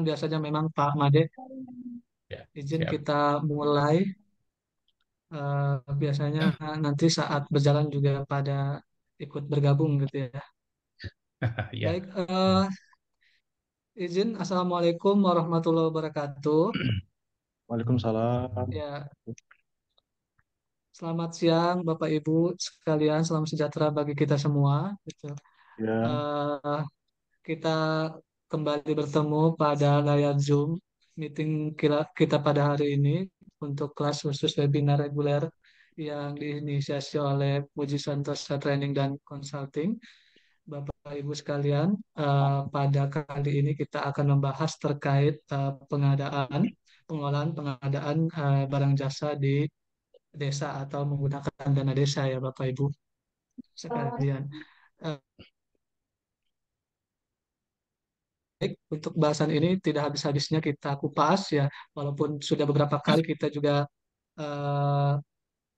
biasanya memang Pak Made. Yeah. Izin yeah. kita mulai. Uh, biasanya yeah. nanti saat berjalan juga pada ikut bergabung gitu ya. yeah. Baik, uh, izin Assalamualaikum warahmatullahi wabarakatuh. Waalaikumsalam. Ya. Selamat siang Bapak Ibu sekalian, salam sejahtera bagi kita semua. Gitu. Ya. Uh, kita kembali bertemu pada layar Zoom meeting kita pada hari ini untuk kelas khusus webinar reguler yang diinisiasi oleh Puji Santosa Training dan Consulting. Bapak Ibu sekalian, eh, pada kali ini kita akan membahas terkait uh, pengadaan, pengolahan pengadaan eh, barang jasa di desa atau menggunakan dana desa ya Bapak Ibu sekalian. baik untuk bahasan ini tidak habis-habisnya kita kupas ya walaupun sudah beberapa kali kita juga uh,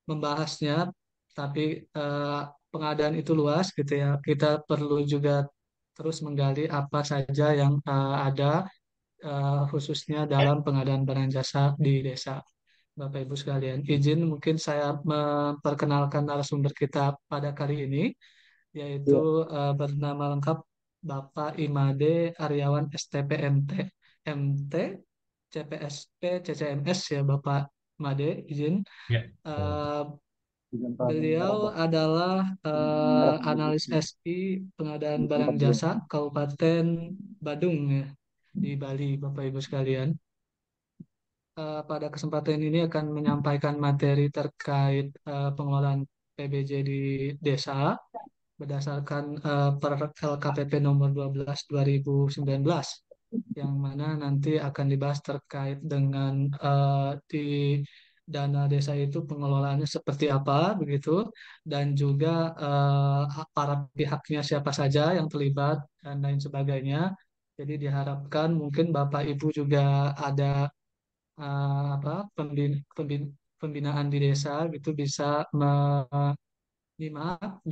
membahasnya tapi uh, pengadaan itu luas gitu ya kita perlu juga terus menggali apa saja yang uh, ada uh, khususnya dalam pengadaan barang jasa di desa Bapak Ibu sekalian izin mungkin saya memperkenalkan narasumber kita pada kali ini yaitu uh, bernama lengkap Bapak Imade Aryawan STPMT MT CPSP CCMS ya Bapak Imade izin ya. uh, beliau adalah uh, analis SI pengadaan barang jasa Kabupaten Badung ya di Bali Bapak Ibu sekalian uh, pada kesempatan ini akan menyampaikan materi terkait uh, pengelolaan PBJ di desa berdasarkan uh, per LKPP nomor 12 2019 yang mana nanti akan dibahas terkait dengan uh, di dana desa itu pengelolaannya seperti apa begitu dan juga uh, para pihaknya siapa saja yang terlibat dan lain sebagainya jadi diharapkan mungkin bapak ibu juga ada uh, apa pembin, pembin, pembinaan di desa gitu bisa me, lima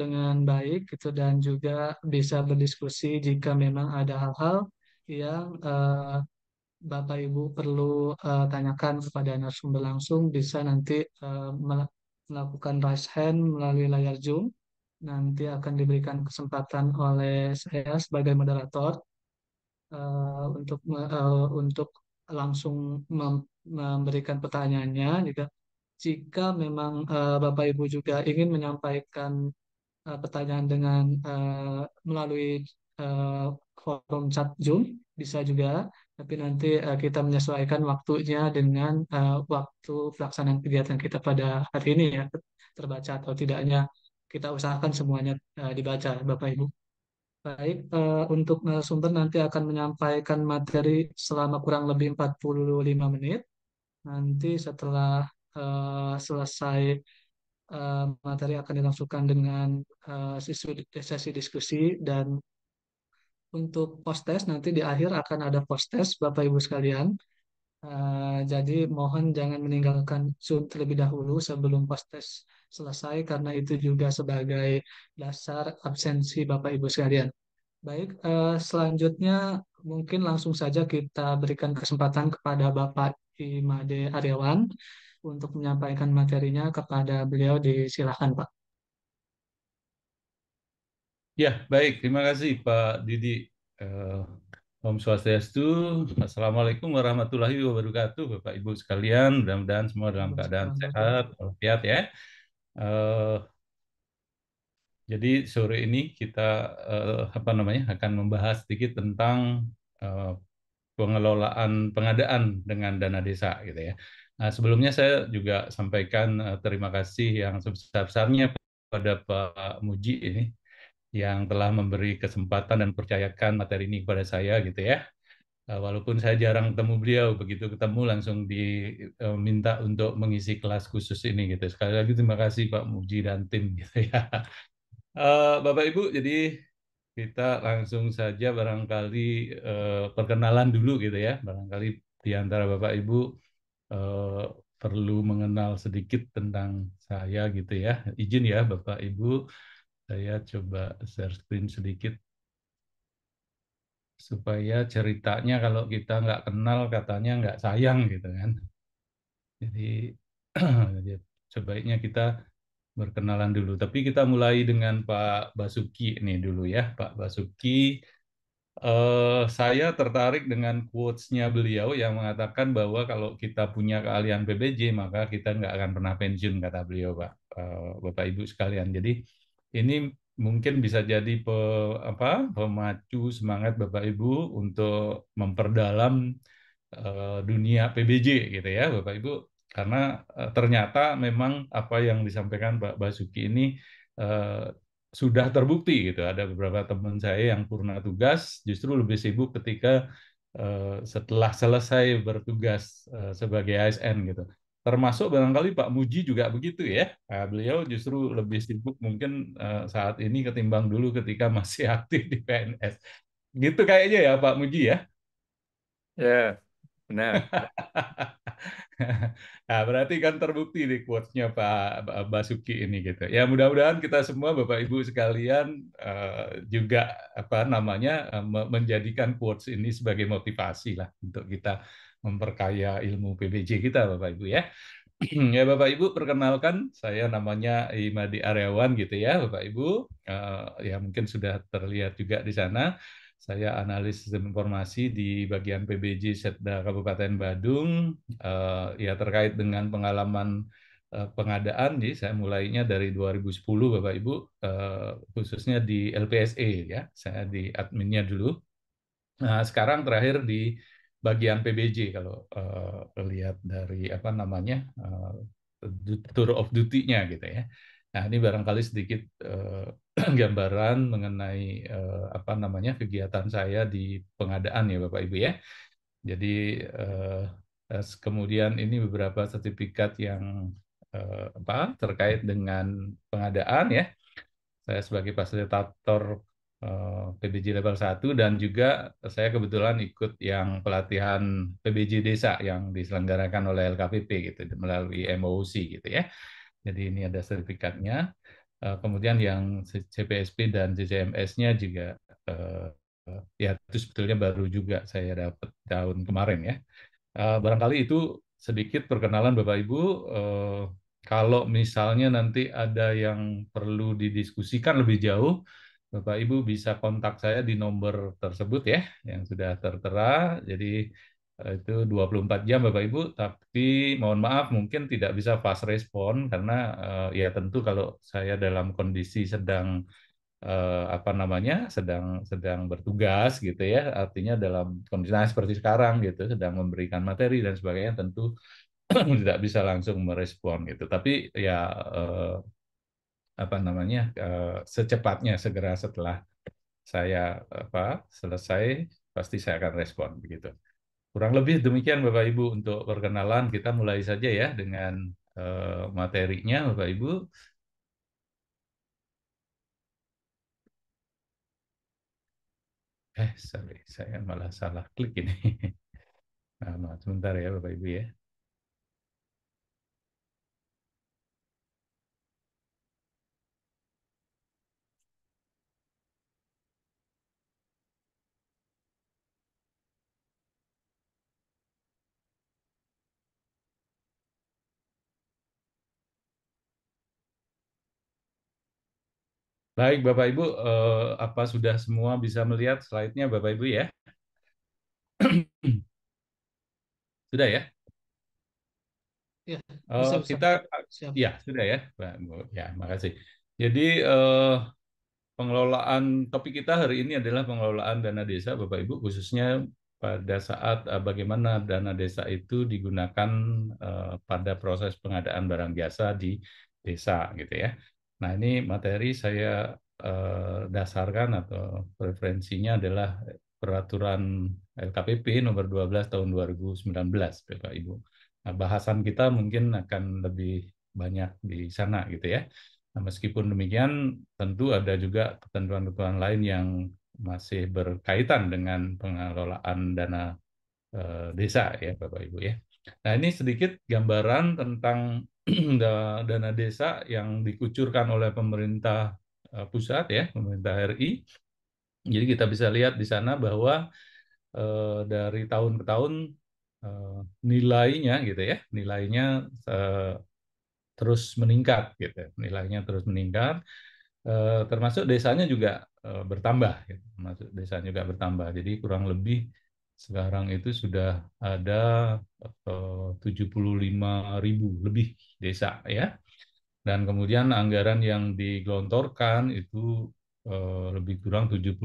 dengan baik gitu dan juga bisa berdiskusi jika memang ada hal-hal yang uh, Bapak Ibu perlu uh, tanyakan kepada narasumber langsung bisa nanti uh, melakukan raise hand melalui layar Zoom. Nanti akan diberikan kesempatan oleh saya sebagai moderator uh, untuk uh, untuk langsung memberikan pertanyaannya juga jika memang uh, Bapak Ibu juga ingin menyampaikan uh, pertanyaan dengan uh, melalui uh, forum chat Zoom bisa juga, tapi nanti uh, kita menyesuaikan waktunya dengan uh, waktu pelaksanaan kegiatan kita pada hari ini ya terbaca atau tidaknya kita usahakan semuanya uh, dibaca Bapak Ibu. Baik, uh, untuk sumber nanti akan menyampaikan materi selama kurang lebih 45 menit. Nanti setelah uh, selesai uh, materi akan dilangsungkan dengan uh, sesi diskusi dan untuk post test nanti di akhir akan ada post test Bapak Ibu sekalian. Uh, jadi mohon jangan meninggalkan Zoom terlebih dahulu sebelum post test selesai karena itu juga sebagai dasar absensi Bapak Ibu sekalian. Baik, selanjutnya mungkin langsung saja kita berikan kesempatan kepada Bapak Imade Aryawan untuk menyampaikan materinya kepada beliau disilahkan Pak. Ya, baik. Terima kasih Pak Didi. Uh, Om Swastiastu. Assalamualaikum warahmatullahi wabarakatuh Bapak Ibu sekalian. Mudah-mudahan semua dalam keadaan sehat, sehat ya. uh, jadi sore ini kita uh, apa namanya akan membahas sedikit tentang uh, pengelolaan pengadaan dengan dana desa gitu ya. Eh, sebelumnya saya juga sampaikan eh, terima kasih yang sebesar-besarnya kepada Pak Muji ini yang telah memberi kesempatan dan percayakan materi ini kepada saya gitu ya. Eh, walaupun saya jarang ketemu beliau, begitu ketemu langsung diminta untuk mengisi kelas khusus ini gitu. Sekali lagi terima kasih Pak Muji dan tim gitu ya. Bapak Ibu, jadi kita langsung saja barangkali perkenalan dulu gitu ya. Barangkali di antara Bapak Ibu Eh, perlu mengenal sedikit tentang saya gitu ya. Izin ya Bapak Ibu, saya coba share screen sedikit supaya ceritanya kalau kita nggak kenal katanya nggak sayang gitu kan. Jadi sebaiknya kita berkenalan dulu. Tapi kita mulai dengan Pak Basuki nih dulu ya. Pak Basuki Uh, saya tertarik dengan quotes-nya beliau yang mengatakan bahwa kalau kita punya keahlian PBJ maka kita nggak akan pernah pensiun kata beliau Pak uh, Bapak Ibu sekalian. Jadi ini mungkin bisa jadi pe, apa, pemacu semangat Bapak Ibu untuk memperdalam uh, dunia PBJ gitu ya Bapak Ibu karena uh, ternyata memang apa yang disampaikan Pak Basuki ini uh, sudah terbukti gitu ada beberapa teman saya yang purna tugas justru lebih sibuk ketika uh, setelah selesai bertugas uh, sebagai ASN gitu termasuk barangkali Pak Muji juga begitu ya nah, beliau justru lebih sibuk mungkin uh, saat ini ketimbang dulu ketika masih aktif di PNS gitu kayaknya ya Pak Muji ya ya yeah. Benar. nah, berarti kan terbukti di quotes-nya Pak Basuki ini gitu. Ya mudah-mudahan kita semua Bapak Ibu sekalian eh, juga apa namanya eh, menjadikan quotes ini sebagai motivasi lah untuk kita memperkaya ilmu PBJ kita Bapak Ibu ya. Ya Bapak Ibu perkenalkan saya namanya Imadi Aryawan gitu ya Bapak Ibu uh, ya mungkin sudah terlihat juga di sana saya analis informasi di bagian PBJ Setda Kabupaten Badung. Uh, ya terkait dengan pengalaman uh, pengadaan, jadi saya mulainya dari 2010 Bapak Ibu, uh, khususnya di LPSE ya. Saya di adminnya dulu. Nah, sekarang terakhir di bagian PBJ kalau uh, lihat dari apa namanya uh, tour of duty-nya gitu ya. Nah, ini barangkali sedikit eh, gambaran mengenai eh, apa namanya kegiatan saya di pengadaan ya Bapak Ibu ya. Jadi eh, kemudian ini beberapa sertifikat yang eh, apa terkait dengan pengadaan ya. Saya sebagai fasilitator eh, PBJ level 1 dan juga saya kebetulan ikut yang pelatihan PBJ desa yang diselenggarakan oleh LKPP gitu melalui MOC gitu ya. Jadi ini ada sertifikatnya. Eh, kemudian yang CPSP dan CCMS-nya juga eh, ya itu sebetulnya baru juga saya dapat tahun kemarin ya. Eh, barangkali itu sedikit perkenalan Bapak Ibu. Kalau misalnya nanti ada yang perlu didiskusikan lebih jauh, Bapak Ibu bisa kontak saya di nomor tersebut ya yang sudah tertera. Jadi itu 24 jam Bapak Ibu, tapi mohon maaf mungkin tidak bisa fast respon karena uh, ya tentu kalau saya dalam kondisi sedang uh, apa namanya sedang sedang bertugas gitu ya, artinya dalam kondisi nah, seperti sekarang gitu sedang memberikan materi dan sebagainya tentu tidak bisa langsung merespon gitu. Tapi ya uh, apa namanya uh, secepatnya segera setelah saya apa selesai pasti saya akan respon begitu. Kurang lebih demikian Bapak Ibu untuk perkenalan kita mulai saja ya dengan eh, materinya Bapak Ibu. Eh, sorry, saya malah salah klik ini. Nah, sebentar ya Bapak Ibu ya. Baik, Bapak Ibu, eh, apa sudah semua bisa melihat slide-nya, Bapak Ibu ya? sudah ya? Ya, eh, bisa, oh, kita Siap. ya sudah ya, ya makasih. Jadi eh, pengelolaan topik kita hari ini adalah pengelolaan dana desa, Bapak Ibu, khususnya pada saat eh, bagaimana dana desa itu digunakan eh, pada proses pengadaan barang jasa di desa, gitu ya. Nah ini materi saya eh, dasarkan atau referensinya adalah peraturan LKPP nomor 12 tahun 2019 Bapak Ibu. Nah, bahasan kita mungkin akan lebih banyak di sana gitu ya. Nah, meskipun demikian tentu ada juga ketentuan-ketentuan lain yang masih berkaitan dengan pengelolaan dana eh, desa ya Bapak Ibu ya. Nah, ini sedikit gambaran tentang dana desa yang dikucurkan oleh pemerintah e, pusat ya pemerintah RI jadi kita bisa lihat di sana bahwa eh, dari tahun ke tahun eh, nilainya gitu ya nilainya eh, terus meningkat gitu nilainya terus meningkat eh, termasuk desanya juga eh, bertambah gitu. termasuk desanya juga bertambah jadi kurang lebih sekarang itu sudah ada eh, uh, 75 ribu lebih desa ya. Dan kemudian anggaran yang digelontorkan itu eh, lebih kurang 71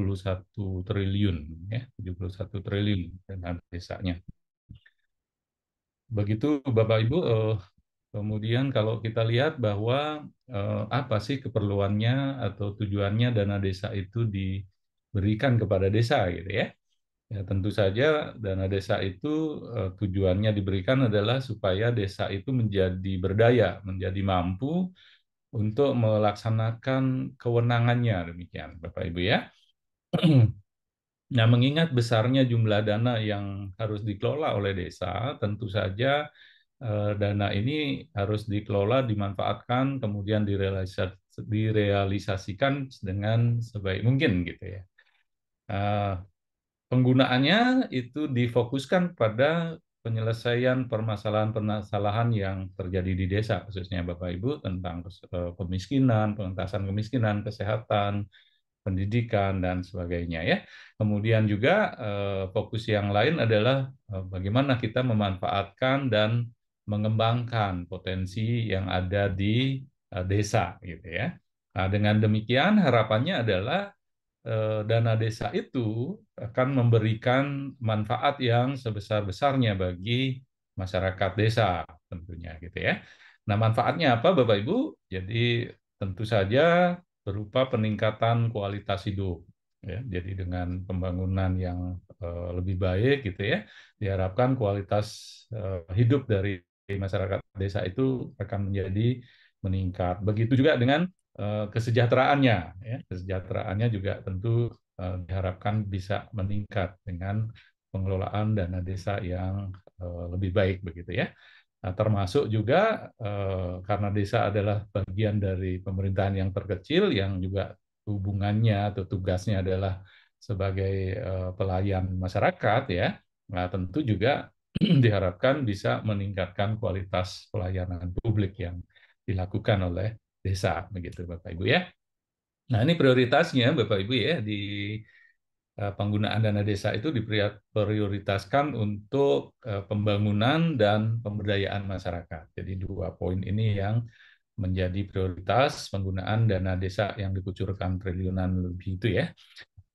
triliun ya, 71 triliun dana desanya. Begitu Bapak Ibu eh, Kemudian kalau kita lihat bahwa apa sih keperluannya atau tujuannya dana desa itu diberikan kepada desa gitu ya. Ya, tentu saja dana desa itu eh, tujuannya diberikan adalah supaya desa itu menjadi berdaya, menjadi mampu untuk melaksanakan kewenangannya demikian, Bapak Ibu ya. nah, mengingat besarnya jumlah dana yang harus dikelola oleh desa, tentu saja eh, dana ini harus dikelola, dimanfaatkan, kemudian direalisas direalisasikan dengan sebaik mungkin gitu ya. Uh, Penggunaannya itu difokuskan pada penyelesaian permasalahan-permasalahan yang terjadi di desa, khususnya Bapak Ibu tentang eh, kemiskinan, pengentasan kemiskinan, kesehatan, pendidikan dan sebagainya ya. Kemudian juga eh, fokus yang lain adalah eh, bagaimana kita memanfaatkan dan mengembangkan potensi yang ada di desa gitu ya. Nah, dengan demikian harapannya adalah Eh, dana desa itu akan memberikan manfaat yang sebesar-besarnya bagi masyarakat desa tentunya gitu ya. Nah, manfaatnya apa Bapak Ibu? Jadi tentu saja berupa peningkatan kualitas hidup ya. Jadi dengan pembangunan yang eh, lebih baik gitu ya, diharapkan kualitas eh, hidup dari masyarakat desa itu akan menjadi meningkat. Begitu juga dengan Eh, kesejahteraannya ya. kesejahteraannya juga tentu eh, diharapkan bisa meningkat dengan pengelolaan dana desa yang eh, lebih baik begitu ya nah, termasuk juga karena desa adalah bagian dari pemerintahan yang terkecil yang juga hubungannya atau tugasnya adalah sebagai pelayan masyarakat ya nah tentu juga diharapkan bisa meningkatkan kualitas pelayanan publik yang dilakukan oleh desa begitu Bapak Ibu ya. Nah, ini prioritasnya Bapak Ibu ya di eh, penggunaan dana desa itu diprioritaskan untuk eh, pembangunan dan pemberdayaan masyarakat. Jadi dua poin ini yang menjadi prioritas penggunaan dana desa yang dikucurkan triliunan lebih itu ya.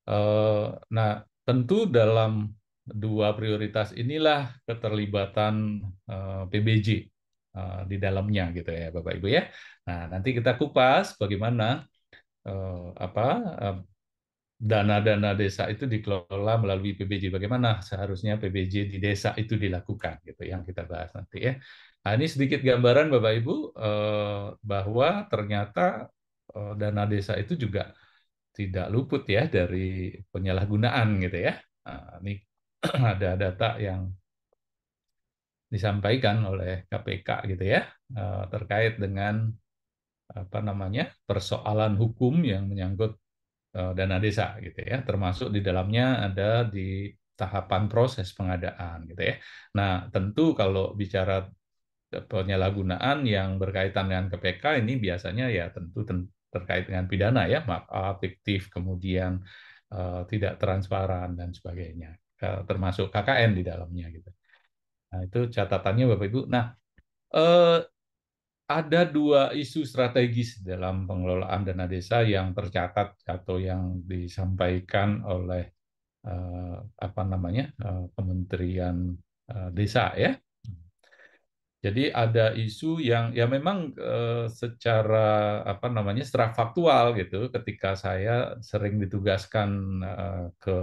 Eh, nah, tentu dalam dua prioritas inilah keterlibatan PBJ di dalamnya gitu ya Bapak Ibu ya. Nah, nanti kita kupas bagaimana eh, apa eh, dana-dana desa itu dikelola melalui PBJ. Bagaimana seharusnya PBJ di desa itu dilakukan gitu yang kita bahas nanti ya. Nah, ini sedikit gambaran Bapak Ibu eh, bahwa ternyata eh, dana desa itu juga tidak luput ya dari penyalahgunaan gitu ya. Nah, ini ada data yang disampaikan oleh KPK gitu ya eh, terkait dengan apa namanya persoalan hukum yang menyangkut uh, dana desa gitu ya termasuk di dalamnya ada di tahapan proses pengadaan gitu ya nah tentu kalau bicara penyalahgunaan yang berkaitan dengan KPK ini biasanya ya tentu ten terkait dengan pidana ya maaf fiktif kemudian uh, tidak transparan dan sebagainya termasuk KKN di dalamnya gitu nah itu catatannya bapak ibu nah eh, ada dua isu strategis dalam pengelolaan dana desa yang tercatat atau yang disampaikan oleh eh, apa namanya eh, Kementerian eh, Desa ya. Jadi ada isu yang ya memang eh, secara apa namanya secara faktual gitu ketika saya sering ditugaskan eh, ke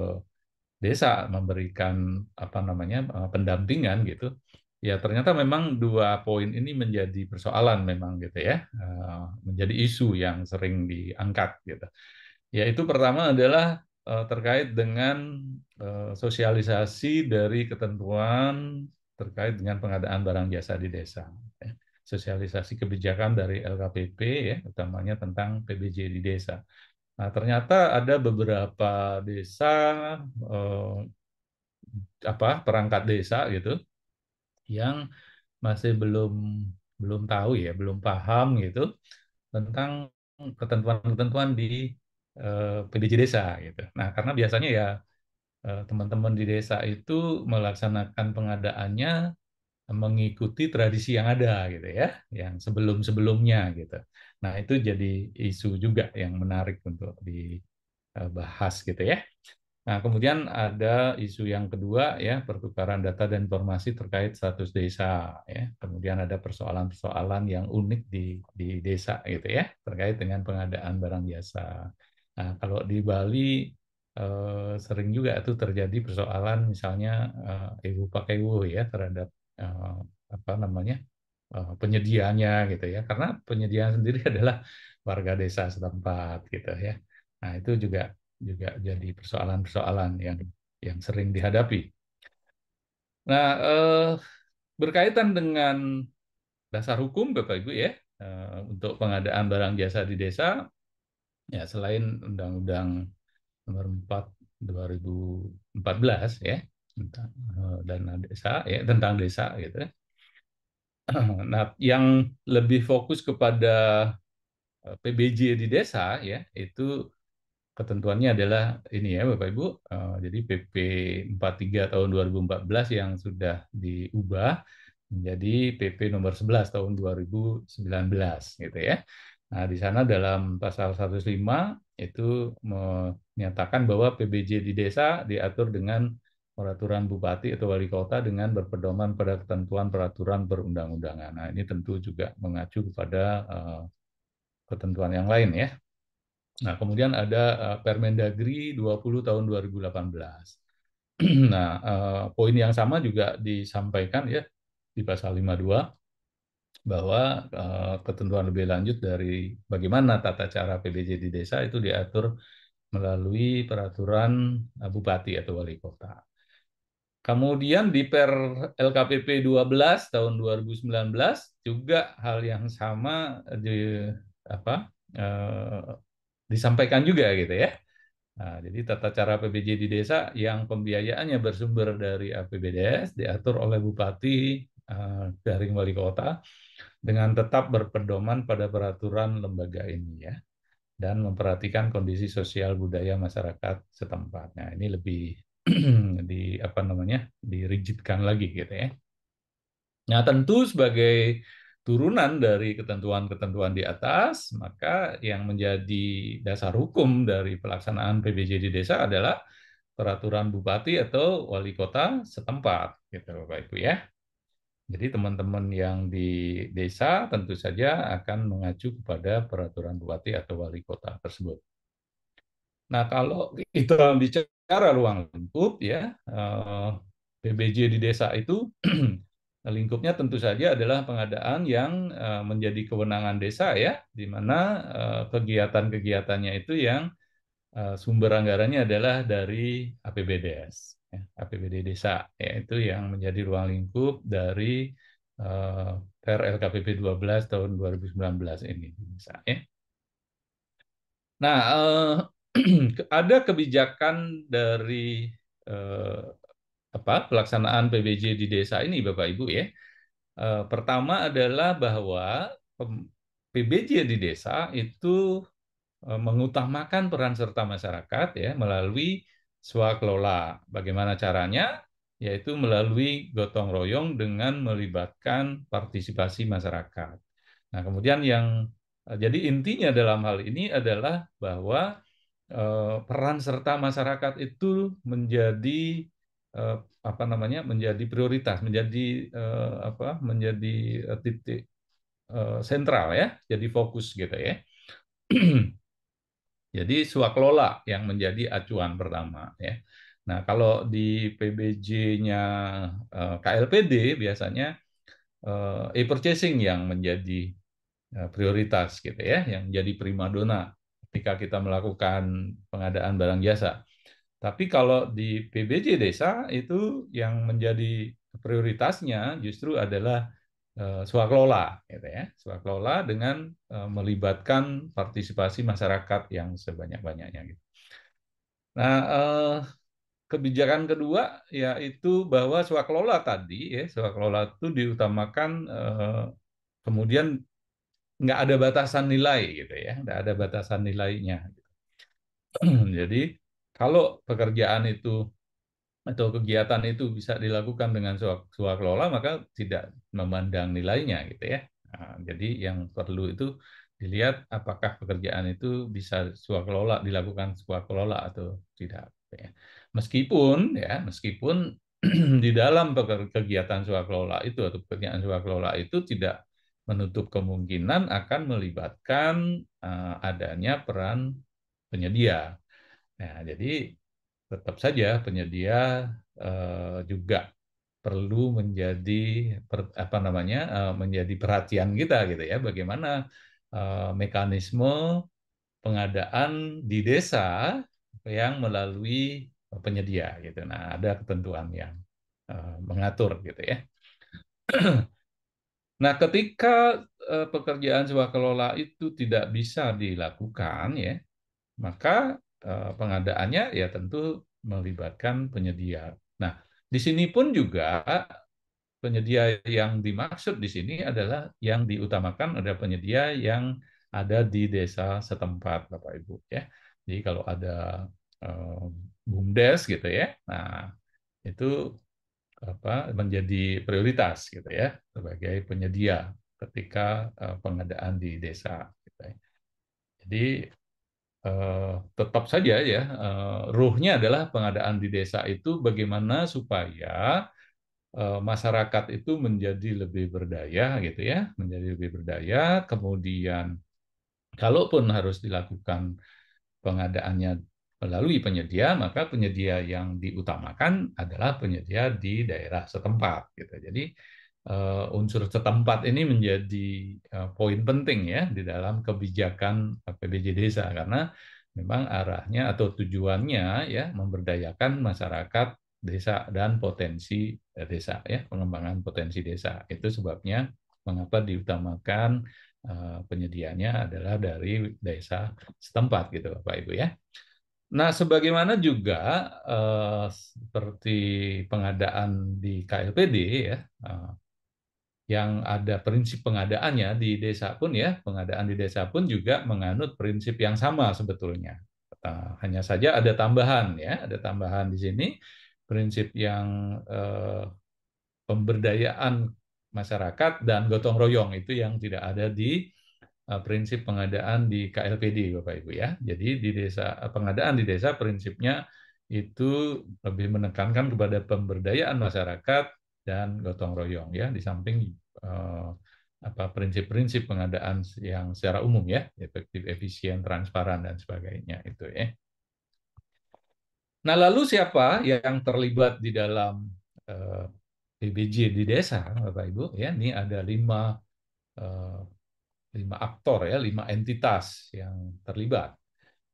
desa memberikan apa namanya eh, pendampingan gitu Ya, ternyata memang dua poin ini menjadi persoalan memang gitu ya, eh, menjadi isu yang sering diangkat gitu. Ya, itu pertama adalah eh, terkait dengan eh, sosialisasi dari ketentuan terkait dengan pengadaan barang jasa di desa. Ya. Sosialisasi kebijakan dari LKPP ya, utamanya tentang PBJ di desa. Nah, ternyata ada beberapa desa eh, apa perangkat desa gitu yang masih belum belum tahu ya, belum paham gitu tentang ketentuan-ketentuan di eh, PDJ desa gitu. Nah, karena biasanya ya eh, teman-teman di desa itu melaksanakan pengadaannya mengikuti tradisi yang ada gitu ya, yang sebelum-sebelumnya gitu. Nah, itu jadi isu juga yang menarik untuk dibahas gitu ya. Nah, kemudian ada isu yang kedua ya, pertukaran data dan informasi terkait status desa ya. Kemudian ada persoalan-persoalan yang unik di di desa gitu ya, terkait dengan pengadaan barang jasa. Nah, kalau di Bali eh, sering juga itu terjadi persoalan misalnya eh, ibu pakai ibu ya terhadap eh, apa namanya? eh, penyediaannya gitu ya. Karena penyediaan sendiri adalah warga desa setempat gitu ya. Nah, itu juga juga jadi persoalan-persoalan yang yang sering dihadapi. Nah, eh, berkaitan dengan dasar hukum Bapak Ibu ya eh, untuk pengadaan barang jasa di desa ya selain undang-undang nomor 4 2014 ya tentang eh, dana desa ya tentang desa gitu. Ya. Nah, yang lebih fokus kepada eh, PBJ di desa ya itu ketentuannya adalah ini ya Bapak Ibu. Eh, jadi PP 43 tahun 2014 yang sudah diubah menjadi PP nomor 11 tahun 2019 gitu ya. Nah, di sana dalam pasal 105 itu menyatakan bahwa PBJ di desa diatur dengan peraturan bupati atau wali kota dengan berpedoman pada ketentuan peraturan perundang-undangan. Nah, ini tentu juga mengacu kepada uh, ketentuan yang lain ya. Nah, kemudian ada eh, Permendagri 20 tahun 2018. nah, eh, poin yang sama juga disampaikan ya di pasal 52 bahwa eh, ketentuan lebih lanjut dari bagaimana tata cara PBJ di desa itu diatur melalui peraturan bupati atau wali kota. Kemudian di Per LKPP 12 tahun 2019 juga hal yang sama di apa disampaikan juga gitu ya. Nah, jadi tata cara PBJ di desa yang pembiayaannya bersumber dari APBDes diatur oleh bupati uh, eh, dari wali kota dengan tetap berpedoman pada peraturan lembaga ini ya dan memperhatikan kondisi sosial budaya masyarakat setempat. Nah, ini lebih di apa namanya? dirigidkan lagi gitu ya. Nah, tentu sebagai turunan dari ketentuan-ketentuan di atas, maka yang menjadi dasar hukum dari pelaksanaan PBJ di desa adalah peraturan bupati atau wali kota setempat, gitu Bapak Ibu ya. Jadi teman-teman yang di desa tentu saja akan mengacu kepada peraturan bupati atau wali kota tersebut. Nah kalau kita bicara ruang lingkup ya, eh, PBJ di desa itu Nah, lingkupnya tentu saja adalah pengadaan yang eh, menjadi kewenangan desa ya, di mana eh, kegiatan-kegiatannya itu yang eh, sumber anggarannya adalah dari APBDS, ya, APBD desa, yaitu yang menjadi ruang lingkup dari uh, RLKPP 12 tahun 2019 ini desa ya. Nah, ada kebijakan dari apa pelaksanaan PBJ di desa ini Bapak Ibu ya. E, pertama adalah bahwa PBJ di desa itu eh, mengutamakan peran serta masyarakat ya melalui swakelola. Bagaimana caranya? Yaitu melalui gotong royong dengan melibatkan partisipasi masyarakat. Nah, kemudian yang eh, jadi intinya dalam hal ini adalah bahwa peran serta masyarakat itu menjadi Eh, apa namanya menjadi prioritas, menjadi eh, apa menjadi eh, titik sentral ya, jadi fokus gitu ya. jadi swakelola yang menjadi acuan pertama ya. Nah, kalau di PBJ-nya KLPD biasanya e-purchasing yang menjadi prioritas gitu ya, yang jadi primadona ketika kita melakukan pengadaan barang jasa. Tapi kalau di PBJ desa itu yang menjadi prioritasnya justru adalah eh, swakelola, gitu ya, swakelola dengan eh, melibatkan partisipasi masyarakat yang sebanyak-banyaknya. Gitu. Nah, eh, kebijakan kedua yaitu bahwa swakelola tadi, ya, swakelola itu diutamakan kemudian nggak ada batasan nilai, gitu ya, nggak ada batasan nilainya. Gitu. Jadi kalau pekerjaan itu atau kegiatan itu bisa dilakukan dengan kelola maka tidak memandang nilainya gitu ya. Nah, jadi yang perlu itu dilihat apakah pekerjaan itu bisa kelola dilakukan kelola atau tidak. Gitu ya. Meskipun ya meskipun di dalam kegiatan kelola itu atau pekerjaan kelola itu tidak menutup kemungkinan akan melibatkan uh, adanya peran penyedia Nah, jadi tetap saja penyedia eh, juga perlu menjadi per, apa namanya eh, menjadi perhatian kita gitu ya bagaimana eh, mekanisme pengadaan di desa yang melalui penyedia gitu. Nah, ada ketentuan yang eh, mengatur gitu ya. Nah, ketika eh, pekerjaan sebuah kelola itu tidak bisa dilakukan ya, maka Eh, pengadaannya ya tentu melibatkan penyedia. Nah, di sini pun juga penyedia yang dimaksud di sini adalah yang diutamakan ada penyedia yang ada di desa setempat, Bapak Ibu ya. Jadi kalau ada um, bumdes gitu ya, nah itu apa menjadi prioritas gitu ya sebagai penyedia ketika uh, pengadaan di desa. Gitu ya. Jadi Eh, tetap saja ya uh, ruhnya adalah pengadaan di desa itu bagaimana supaya uh, masyarakat itu menjadi lebih berdaya gitu ya menjadi lebih berdaya kemudian kalaupun harus dilakukan pengadaannya melalui penyedia maka penyedia yang diutamakan adalah penyedia di daerah setempat gitu jadi uh, unsur setempat ini menjadi uh, poin penting ya di dalam kebijakan PBJ desa karena memang arahnya atau tujuannya ya memberdayakan masyarakat desa dan potensi desa ya pengembangan potensi desa itu sebabnya mengapa diutamakan uh, penyediaannya adalah dari desa setempat gitu Bapak Ibu ya. Nah, sebagaimana juga uh, seperti pengadaan di KLPD ya, uh, yang ada prinsip pengadaannya di desa pun ya pengadaan di desa pun juga menganut prinsip yang sama sebetulnya nah, hanya saja ada tambahan ya ada tambahan di sini prinsip yang eh, pemberdayaan masyarakat dan gotong royong itu yang tidak ada di eh, prinsip pengadaan di KLPD Bapak Ibu ya jadi di desa pengadaan di desa prinsipnya itu lebih menekankan kepada pemberdayaan masyarakat dan gotong royong ya di samping eh, apa prinsip-prinsip pengadaan yang secara umum ya efektif efisien transparan dan sebagainya itu ya nah lalu siapa yang terlibat di dalam eh, PBJ di desa bapak ibu ya ini ada lima eh, lima aktor ya lima entitas yang terlibat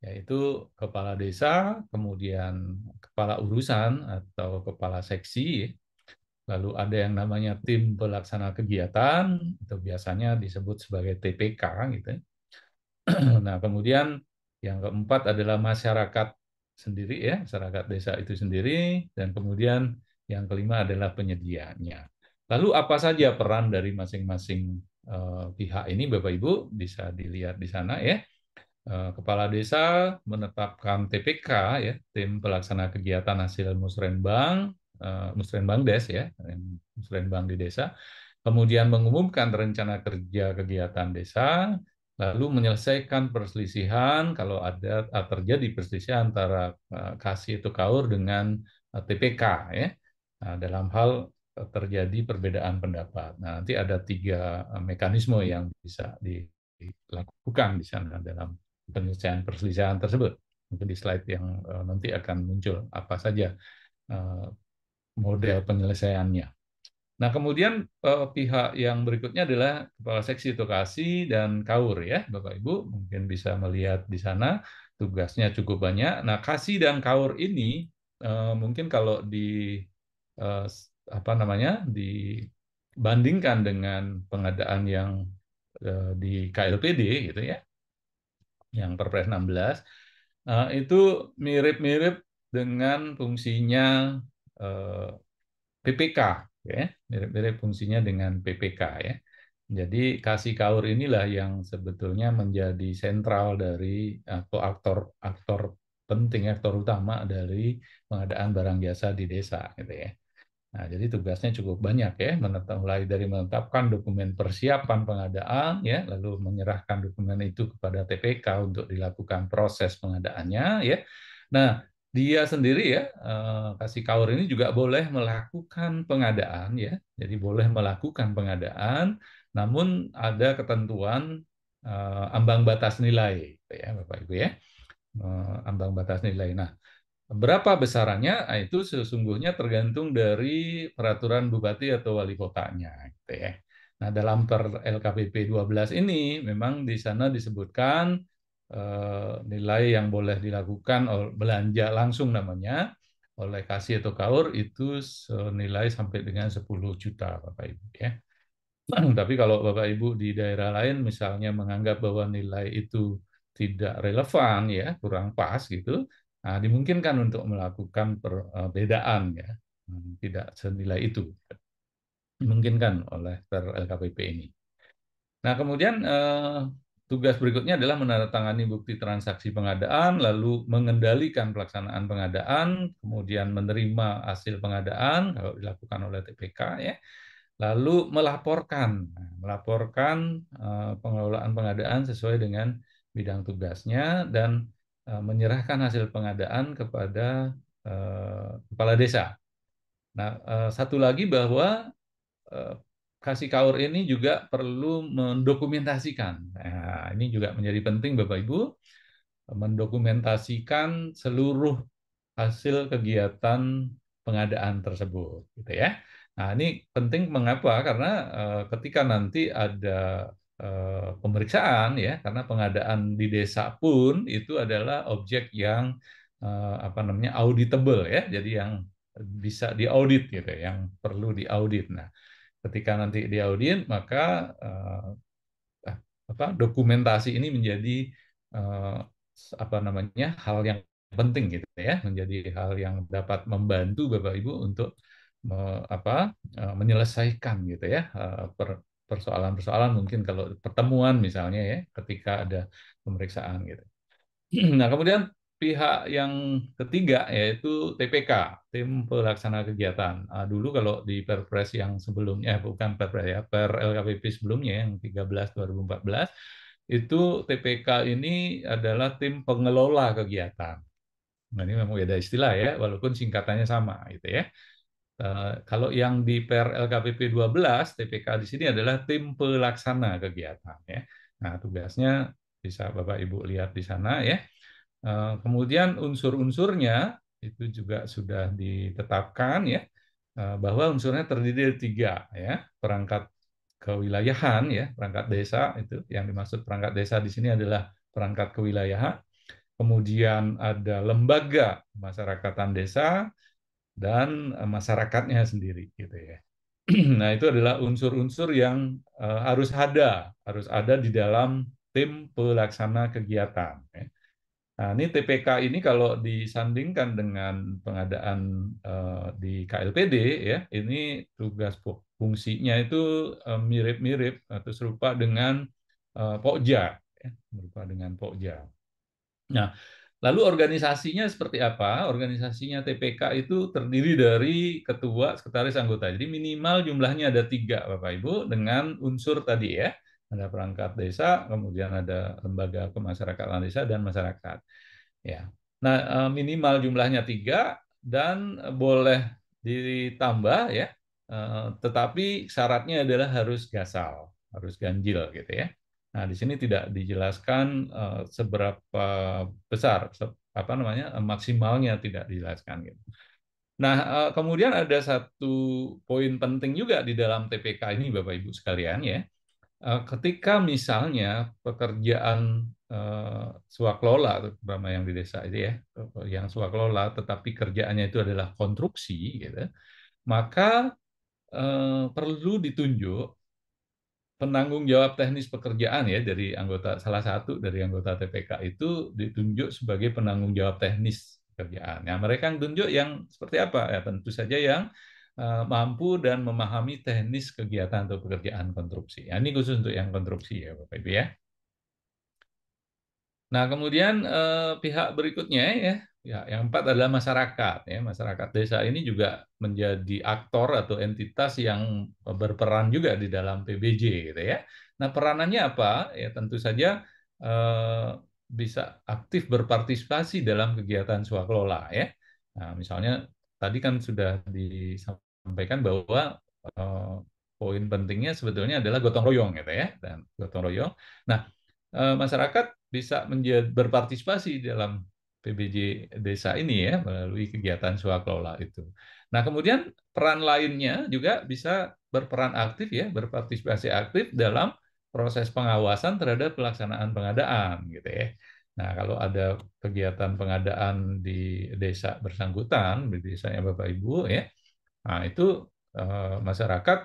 yaitu kepala desa kemudian kepala urusan atau kepala seksi Lalu ada yang namanya tim pelaksana kegiatan, itu biasanya disebut sebagai TPK gitu. Ya. Nah, kemudian yang keempat adalah masyarakat sendiri ya, masyarakat desa itu sendiri dan kemudian yang kelima adalah penyedianya. Lalu apa saja peran dari masing-masing eh, pihak ini Bapak Ibu bisa dilihat di sana ya. Eh, kepala Desa menetapkan TPK ya, tim pelaksana kegiatan hasil musrenbang Eh, Musrenbang Des ya, Musrenbang di desa, kemudian mengumumkan rencana kerja kegiatan desa, lalu menyelesaikan perselisihan kalau ada eh, terjadi perselisihan antara eh, kasih itu kaur dengan TPK ya nah, dalam hal terjadi perbedaan pendapat. Nah, nanti ada tiga mekanisme yang bisa dilakukan di sana dalam penyelesaian perselisihan tersebut. Mungkin di slide yang nanti akan muncul apa saja model iya. penyelesaiannya. Nah, kemudian eh, pihak yang berikutnya adalah Kepala Seksi Edukasi dan Kaur ya, Bapak Ibu mungkin bisa melihat di sana tugasnya cukup banyak. Nah, Kasi dan Kaur ini eh, mungkin kalau di eh, apa namanya? dibandingkan dengan pengadaan yang eh, di KLPD gitu ya. Yang Perpres 16 eh, itu mirip-mirip dengan fungsinya Eh, PPK ya mirip-mirip fungsinya dengan PPK ya jadi kasih kaur inilah yang sebetulnya menjadi sentral dari atau aktor aktor penting aktor utama dari pengadaan barang jasa di desa gitu ya. Nah, jadi tugasnya cukup banyak ya, menetap, mulai dari menetapkan dokumen persiapan pengadaan ya, lalu menyerahkan dokumen itu kepada TPK untuk dilakukan proses pengadaannya ya. Nah, dia sendiri ya eh, kasih kaur ini juga boleh melakukan pengadaan ya jadi boleh melakukan pengadaan namun ada ketentuan eh, ambang batas nilai gitu ya bapak ibu ya eh, ambang batas nilai nah berapa besarannya nah, itu sesungguhnya tergantung dari peraturan bupati atau wali kotanya gitu ya nah dalam per LKPP 12 ini memang di sana disebutkan Eh, nilai yang boleh dilakukan belanja langsung namanya oleh kasih atau kaur itu senilai sampai dengan 10 juta Bapak Ibu ya. Tapi kalau Bapak Ibu di daerah lain misalnya menganggap bahwa nilai itu tidak relevan ya, kurang pas gitu, nah, dimungkinkan untuk melakukan perbedaan eh, ya, hmm, tidak senilai itu. Dimungkinkan oleh per LKPP ini. Nah, kemudian eh, Tugas berikutnya adalah menandatangani bukti transaksi pengadaan, lalu mengendalikan pelaksanaan pengadaan, kemudian menerima hasil pengadaan kalau dilakukan oleh TPK ya. Lalu melaporkan, nah, melaporkan eh, pengelolaan pengadaan sesuai dengan bidang tugasnya dan eh, menyerahkan hasil pengadaan kepada eh, kepala desa. Nah, satu lagi bahwa Kasih Kaur ini juga perlu mendokumentasikan. Nah, ini juga menjadi penting Bapak Ibu mendokumentasikan seluruh hasil kegiatan pengadaan tersebut gitu ya. Nah, ini penting mengapa? Karena e, ketika nanti ada e, pemeriksaan ya, karena pengadaan di desa pun itu adalah objek yang e, apa namanya auditable ya. Jadi yang bisa diaudit gitu, ya, yang perlu diaudit. Nah, ketika nanti di audien maka uh, apa dokumentasi ini menjadi uh, apa namanya hal yang penting gitu ya menjadi hal yang dapat membantu Bapak Ibu untuk me, apa menyelesaikan gitu ya persoalan-persoalan mungkin kalau pertemuan misalnya ya ketika ada pemeriksaan gitu. Nah, kemudian pihak yang ketiga yaitu TPK, tim pelaksana kegiatan. Nah, dulu kalau di Perpres yang sebelumnya bukan Perpres ya, Per LKPP sebelumnya yang 13 2014 itu TPK ini adalah tim pengelola kegiatan. Nah, ini memang beda istilah ya, walaupun singkatannya sama gitu ya. Uh, kalau yang di Per LKPP 12, TPK di sini adalah tim pelaksana kegiatan ya. Nah, tugasnya bisa Bapak Ibu lihat di sana ya Eh, kemudian unsur-unsurnya itu juga sudah ditetapkan ya eh, bahwa unsurnya terdiri dari tiga ya perangkat kewilayahan ya perangkat desa itu yang dimaksud perangkat desa di sini adalah perangkat kewilayahan kemudian ada lembaga masyarakatan desa dan eh, masyarakatnya sendiri gitu ya nah itu adalah unsur-unsur yang harus ada harus ada di dalam tim pelaksana kegiatan ya. Nah, ini TPK ini kalau disandingkan dengan pengadaan uh, di KLPD ya, ini tugas fungsinya itu eh, mirip-mirip uh, atau serupa dengan uh, eh, Pokja, ya, serupa dengan Pokja. Nah, lalu organisasinya seperti apa? Organisasinya TPK itu terdiri dari ketua, sekretaris, anggota. Jadi minimal jumlahnya ada tiga, Bapak Ibu, dengan unsur tadi ya ada perangkat desa, kemudian ada lembaga kemasyarakatan desa dan masyarakat. Ya. Nah, e, minimal jumlahnya tiga dan boleh ditambah ya. E, tetapi syaratnya adalah harus gasal, harus ganjil gitu ya. Nah, di sini tidak dijelaskan e, seberapa besar apa namanya maksimalnya tidak dijelaskan gitu. Nah, kemudian ada satu poin penting juga di dalam TPK ini Bapak Ibu sekalian ya Eh, ketika misalnya pekerjaan eh, swaklola, terutama yang di desa itu ya yang swaklola, tetapi kerjaannya itu adalah konstruksi gitu maka eh, perlu ditunjuk penanggung jawab teknis pekerjaan ya dari anggota salah satu dari anggota TPK itu ditunjuk sebagai penanggung jawab teknis pekerjaan. Nah, mereka yang tunjuk yang seperti apa? Ya tentu saja yang Eh, mampu dan memahami teknis kegiatan atau pekerjaan konstruksi. Ya, ini khusus untuk yang konstruksi ya Bapak Ibu ya. Nah kemudian eh, pihak berikutnya ya, ya yang empat adalah masyarakat ya masyarakat desa ini juga menjadi aktor atau entitas yang berperan juga di dalam PBJ gitu ya. Nah peranannya apa ya tentu saja eh, bisa aktif berpartisipasi dalam kegiatan swakelola ya. Nah, misalnya tadi kan sudah disampaikan sampaikan bahwa uh, poin pentingnya sebetulnya adalah gotong royong gitu ya dan gotong royong. Nah, uh, masyarakat bisa menjadi berpartisipasi dalam PBJ desa ini ya melalui kegiatan swakelola itu. Nah, kemudian peran lainnya juga bisa berperan aktif ya, berpartisipasi aktif dalam proses pengawasan terhadap pelaksanaan pengadaan gitu ya. Nah, kalau ada kegiatan pengadaan di desa bersangkutan, di desa Bapak Ibu ya, Nah, itu uh, masyarakat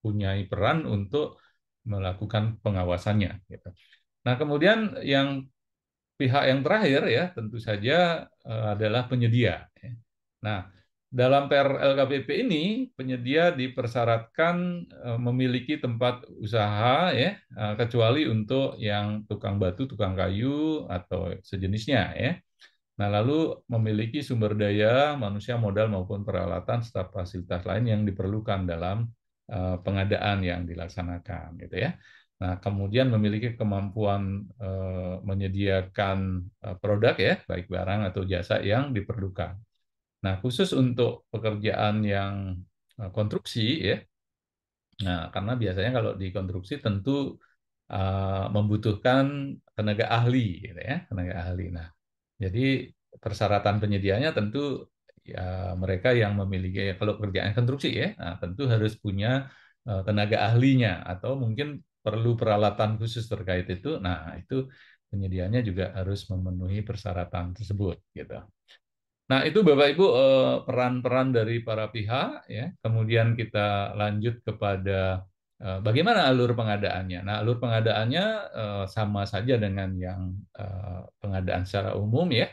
punya peran untuk melakukan pengawasannya. Gitu. Nah, kemudian yang pihak yang terakhir ya tentu saja uh, adalah penyedia. Ya. Nah, dalam PRLKPP ini penyedia dipersyaratkan eh, memiliki tempat usaha ya kecuali untuk yang tukang batu, tukang kayu atau sejenisnya ya. Nah, lalu memiliki sumber daya, manusia, modal, maupun peralatan serta fasilitas lain yang diperlukan dalam eh, pengadaan yang dilaksanakan, gitu ya. Nah, kemudian memiliki kemampuan eh, menyediakan eh, produk ya, baik barang atau jasa yang diperlukan. Nah, khusus untuk pekerjaan yang konstruksi ya, nah karena biasanya kalau di konstruksi tentu membutuhkan tenaga ahli, gitu ya, tenaga ahli. Nah, jadi persyaratan penyediaannya tentu ya, mereka yang memiliki ya, kalau kerjaan konstruksi ya, nah, tentu harus punya eh, tenaga ahlinya atau mungkin perlu peralatan khusus terkait itu. Nah, itu penyediaannya juga harus memenuhi persyaratan tersebut gitu. Nah, itu Bapak Ibu eh, peran-peran dari para pihak ya. Kemudian kita lanjut kepada Eh, bagaimana alur pengadaannya? Nah, alur pengadaannya eh, sama saja dengan yang eh, pengadaan secara umum ya,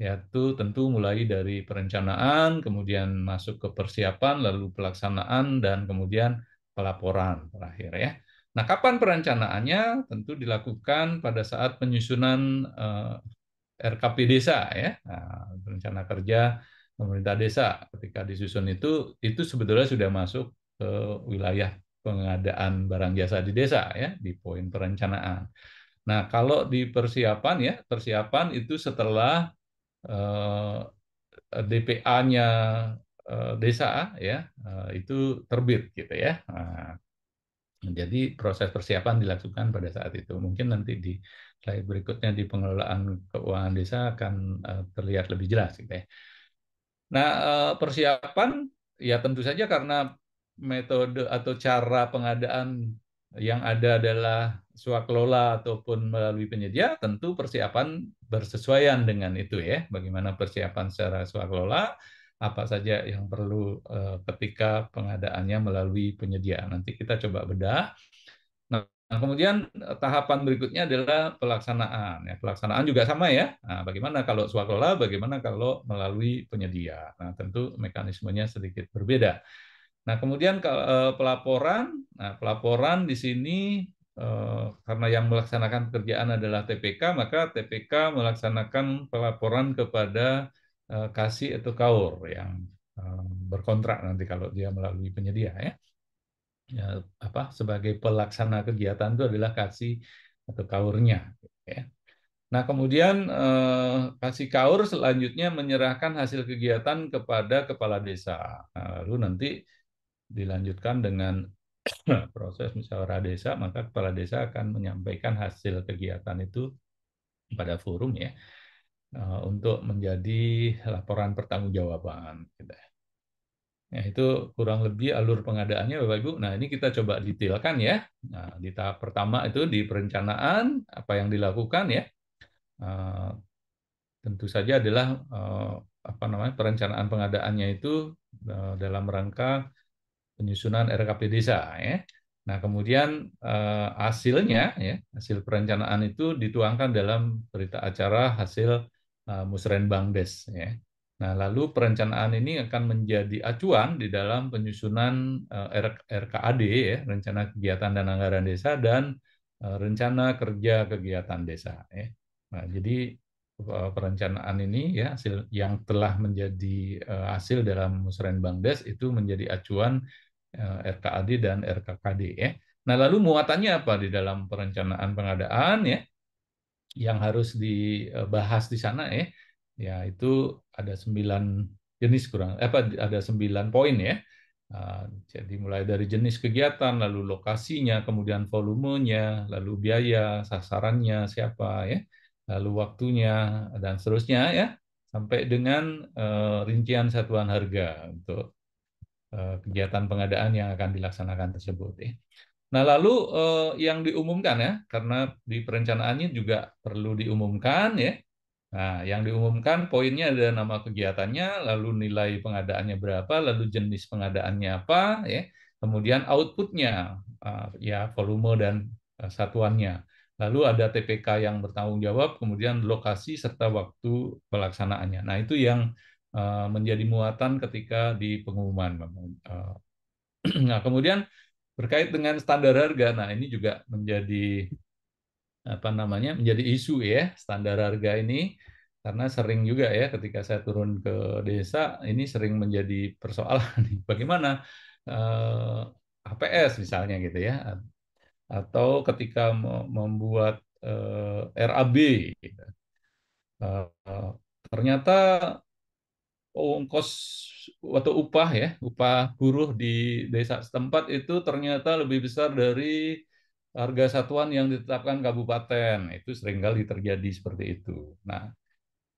yaitu tentu mulai dari perencanaan, kemudian masuk ke persiapan, lalu pelaksanaan, dan kemudian pelaporan terakhir ya. Nah, kapan perencanaannya? Tentu dilakukan pada saat penyusunan RKP desa ya, nah, rencana kerja pemerintah desa. Ketika disusun itu, itu sebetulnya sudah masuk ke wilayah pengadaan barang jasa di desa ya di poin perencanaan. Nah, kalau di persiapan ya, persiapan itu setelah eh, DPA-nya eh, desa ya, eh, itu terbit gitu ya. Nah, jadi proses persiapan dilakukan pada saat itu. Mungkin nanti di slide berikutnya di pengelolaan keuangan desa akan eh, terlihat lebih jelas gitu ya. Nah, eh, persiapan ya tentu saja karena metode atau cara pengadaan yang ada adalah swaklola ataupun melalui penyedia, tentu persiapan bersesuaian dengan itu ya. Bagaimana persiapan secara swaklola, apa saja yang perlu eh, ketika pengadaannya melalui penyedia. Nanti kita coba bedah. Nah, kemudian eh, tahapan berikutnya adalah pelaksanaan. Ya, pelaksanaan juga sama ya. Nah, bagaimana kalau swakelola, bagaimana kalau melalui penyedia. Nah, tentu mekanismenya sedikit berbeda. Nah, kemudian eh, pelaporan, nah pelaporan di sini eh, karena yang melaksanakan pekerjaan adalah TPK, maka TPK melaksanakan pelaporan kepada eh, kasih atau kaur yang berkontrak nanti kalau dia melalui penyedia ya. ya apa sebagai pelaksana kegiatan itu adalah kasih atau kaurnya ya. Nah, kemudian eh, kasih kaur selanjutnya menyerahkan hasil kegiatan kepada kepala desa. Nah, lalu nanti dilanjutkan dengan proses musyawarah desa, maka kepala desa akan menyampaikan hasil kegiatan itu pada forum ya eh, untuk menjadi laporan pertanggungjawaban. Nah, itu kurang lebih alur pengadaannya Bapak Ibu. Nah, ini kita coba detailkan ya. Nah, di tahap pertama itu di perencanaan apa yang dilakukan ya. Eh, tentu saja adalah eh, apa namanya perencanaan pengadaannya itu dalam rangka penyusunan RKP desa ya. Nah, kemudian eh, hasilnya ya, hasil perencanaan itu dituangkan dalam berita acara hasil eh, Musrenbang Des ya. Nah, lalu perencanaan ini akan menjadi acuan di dalam penyusunan eh, RKAD ya, rencana kegiatan dan anggaran desa dan eh, rencana kerja kegiatan desa ya. Nah, jadi eh, perencanaan ini ya hasil yang telah menjadi hasil dalam Musrenbang Des itu menjadi acuan Eh, RKAD dan RKKD ya. Nah, lalu muatannya apa di dalam perencanaan pengadaan ya? Yang harus dibahas di sana ya. Ya, itu ada 9 jenis kurang eh, apa ada 9 poin ya. Eh, jadi mulai dari jenis kegiatan, lalu lokasinya, kemudian volumenya, lalu biaya, sasarannya siapa ya, lalu waktunya dan seterusnya ya, sampai dengan rincian satuan harga untuk gitu. Eh, kegiatan pengadaan yang akan dilaksanakan tersebut. Ya. Nah, lalu eh, yang diumumkan ya, karena di perencanaannya juga perlu diumumkan ya. Nah, yang diumumkan poinnya ada nama kegiatannya, lalu nilai pengadaannya berapa, lalu jenis pengadaannya apa, ya. Kemudian outputnya, eh, ya volume dan satuannya. Lalu ada TPK yang bertanggung jawab, kemudian lokasi serta waktu pelaksanaannya. Nah, itu yang Eh, menjadi muatan ketika di pengumuman. Eh. nah, kemudian berkait dengan standar harga, nah ini juga menjadi apa namanya menjadi isu ya standar harga ini karena sering juga ya ketika saya turun ke desa ini sering menjadi persoalan bagaimana eh, APS misalnya gitu ya atau ketika membuat eh, RAB gitu. eh, ternyata Oh, ongkos atau upah ya, upah buruh di desa setempat itu ternyata lebih besar dari harga satuan yang ditetapkan kabupaten. Itu seringkali terjadi seperti itu. Nah,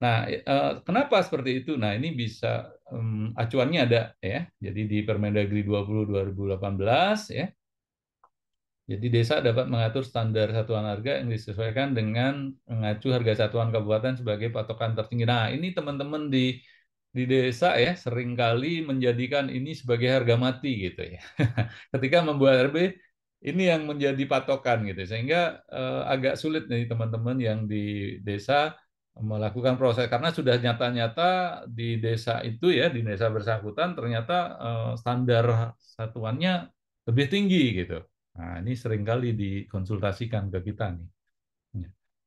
nah eh, kenapa seperti itu? Nah, ini bisa um, acuannya ada ya. Jadi di Permendagri 20 2018 ya. Jadi desa dapat mengatur standar satuan harga yang disesuaikan dengan mengacu harga satuan kabupaten sebagai patokan tertinggi. Nah, ini teman-teman di di desa ya seringkali menjadikan ini sebagai harga mati gitu ya. Ketika membuat RB ini yang menjadi patokan gitu sehingga eh, agak sulit nih teman-teman yang di desa melakukan proses karena sudah nyata-nyata di desa itu ya di desa bersangkutan ternyata eh, standar satuannya lebih tinggi gitu. Nah, ini seringkali dikonsultasikan ke kita nih.